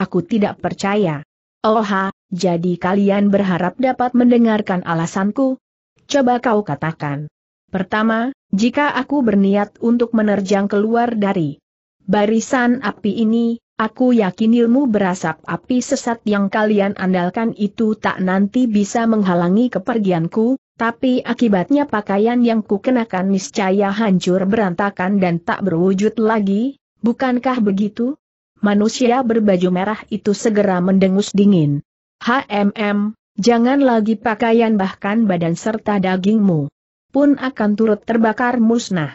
Aku tidak percaya. Oha, oh, jadi kalian berharap dapat mendengarkan alasanku? Coba kau katakan. Pertama, jika aku berniat untuk menerjang keluar dari barisan api ini, aku yakin ilmu berasap api sesat yang kalian andalkan itu tak nanti bisa menghalangi kepergianku, tapi akibatnya pakaian yang kukenakan niscaya hancur berantakan dan tak berwujud lagi, bukankah begitu? manusia berbaju merah itu segera mendengus dingin. HMM, jangan lagi pakaian bahkan badan serta dagingmu pun akan turut terbakar musnah.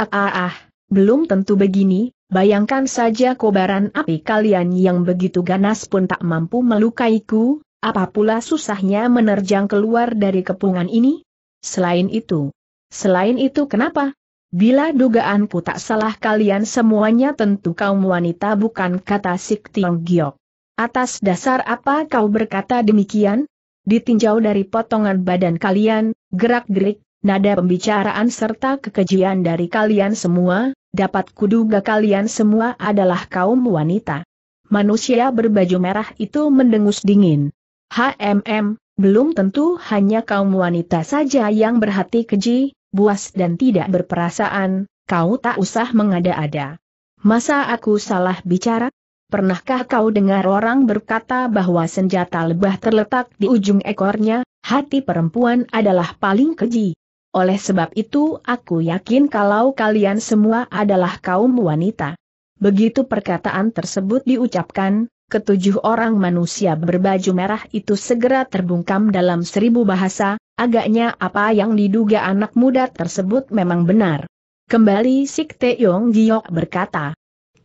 Ah ah ah, belum tentu begini, bayangkan saja kobaran api kalian yang begitu ganas pun tak mampu melukaiku, apa pula susahnya menerjang keluar dari kepungan ini? Selain itu, selain itu kenapa? Bila dugaanku tak salah kalian semuanya tentu kaum wanita bukan kata Sik Tiong Giok. Atas dasar apa kau berkata demikian? Ditinjau dari potongan badan kalian, gerak-gerik, nada pembicaraan serta kekejian dari kalian semua, dapat kuduga kalian semua adalah kaum wanita. Manusia berbaju merah itu mendengus dingin. HMM, belum tentu hanya kaum wanita saja yang berhati keji, buas dan tidak berperasaan, kau tak usah mengada-ada. Masa aku salah bicara? Pernahkah kau dengar orang berkata bahwa senjata lebah terletak di ujung ekornya, hati perempuan adalah paling keji? Oleh sebab itu aku yakin kalau kalian semua adalah kaum wanita. Begitu perkataan tersebut diucapkan, ketujuh orang manusia berbaju merah itu segera terbungkam dalam seribu bahasa, Agaknya apa yang diduga anak muda tersebut memang benar. Kembali Sik Yong Giok berkata,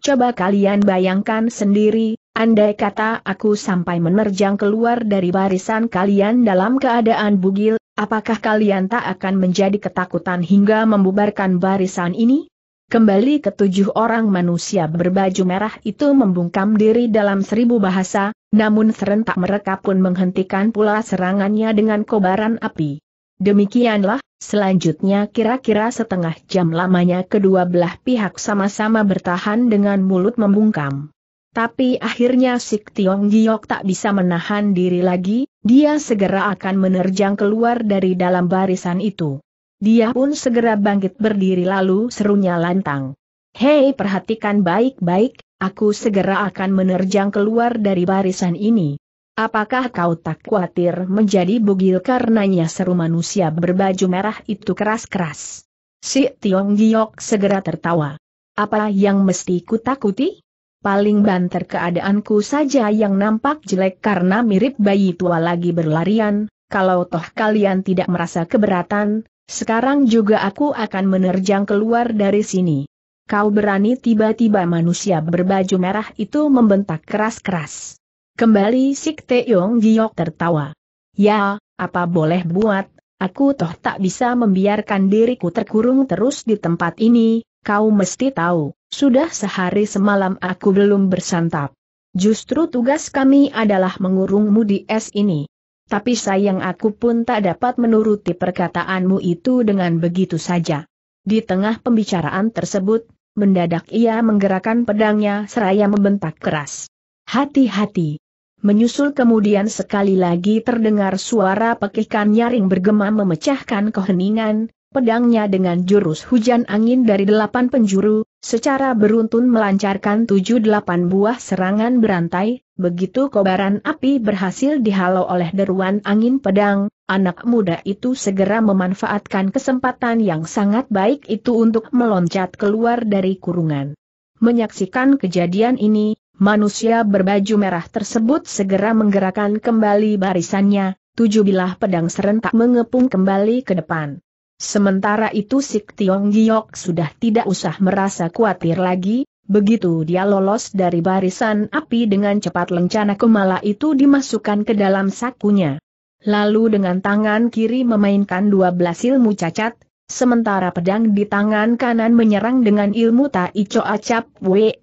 Coba kalian bayangkan sendiri, andai kata aku sampai menerjang keluar dari barisan kalian dalam keadaan bugil, apakah kalian tak akan menjadi ketakutan hingga membubarkan barisan ini? Kembali ketujuh orang manusia berbaju merah itu membungkam diri dalam seribu bahasa, namun serentak mereka pun menghentikan pula serangannya dengan kobaran api. Demikianlah, selanjutnya kira-kira setengah jam lamanya kedua belah pihak sama-sama bertahan dengan mulut membungkam. Tapi akhirnya Sik Tiong Giok tak bisa menahan diri lagi, dia segera akan menerjang keluar dari dalam barisan itu. Dia pun segera bangkit berdiri lalu serunya lantang. Hei perhatikan baik-baik, aku segera akan menerjang keluar dari barisan ini. Apakah kau tak khawatir menjadi bugil karenanya seru manusia berbaju merah itu keras-keras? Si Tiong Giok segera tertawa. Apa yang mesti kutakuti? Paling banter keadaanku saja yang nampak jelek karena mirip bayi tua lagi berlarian, kalau toh kalian tidak merasa keberatan, sekarang juga aku akan menerjang keluar dari sini. Kau berani tiba-tiba manusia berbaju merah itu membentak keras-keras. Kembali Sik Teong Giok tertawa. Ya, apa boleh buat, aku toh tak bisa membiarkan diriku terkurung terus di tempat ini, kau mesti tahu, sudah sehari semalam aku belum bersantap. Justru tugas kami adalah mengurungmu di es ini. Tapi sayang aku pun tak dapat menuruti perkataanmu itu dengan begitu saja. Di tengah pembicaraan tersebut, mendadak ia menggerakkan pedangnya seraya membentak keras. Hati-hati. Menyusul kemudian sekali lagi terdengar suara pekikan nyaring bergema memecahkan keheningan, pedangnya dengan jurus hujan angin dari delapan penjuru, Secara beruntun melancarkan 7-8 buah serangan berantai, begitu kobaran api berhasil dihalau oleh deruan angin pedang, anak muda itu segera memanfaatkan kesempatan yang sangat baik itu untuk meloncat keluar dari kurungan. Menyaksikan kejadian ini, manusia berbaju merah tersebut segera menggerakkan kembali barisannya, tujuh bilah pedang serentak mengepung kembali ke depan. Sementara itu Sik Tiong Giok sudah tidak usah merasa khawatir lagi, begitu dia lolos dari barisan api dengan cepat lencana kemala itu dimasukkan ke dalam sakunya. Lalu dengan tangan kiri memainkan dua belas ilmu cacat, sementara pedang di tangan kanan menyerang dengan ilmu Tai Cho Acap We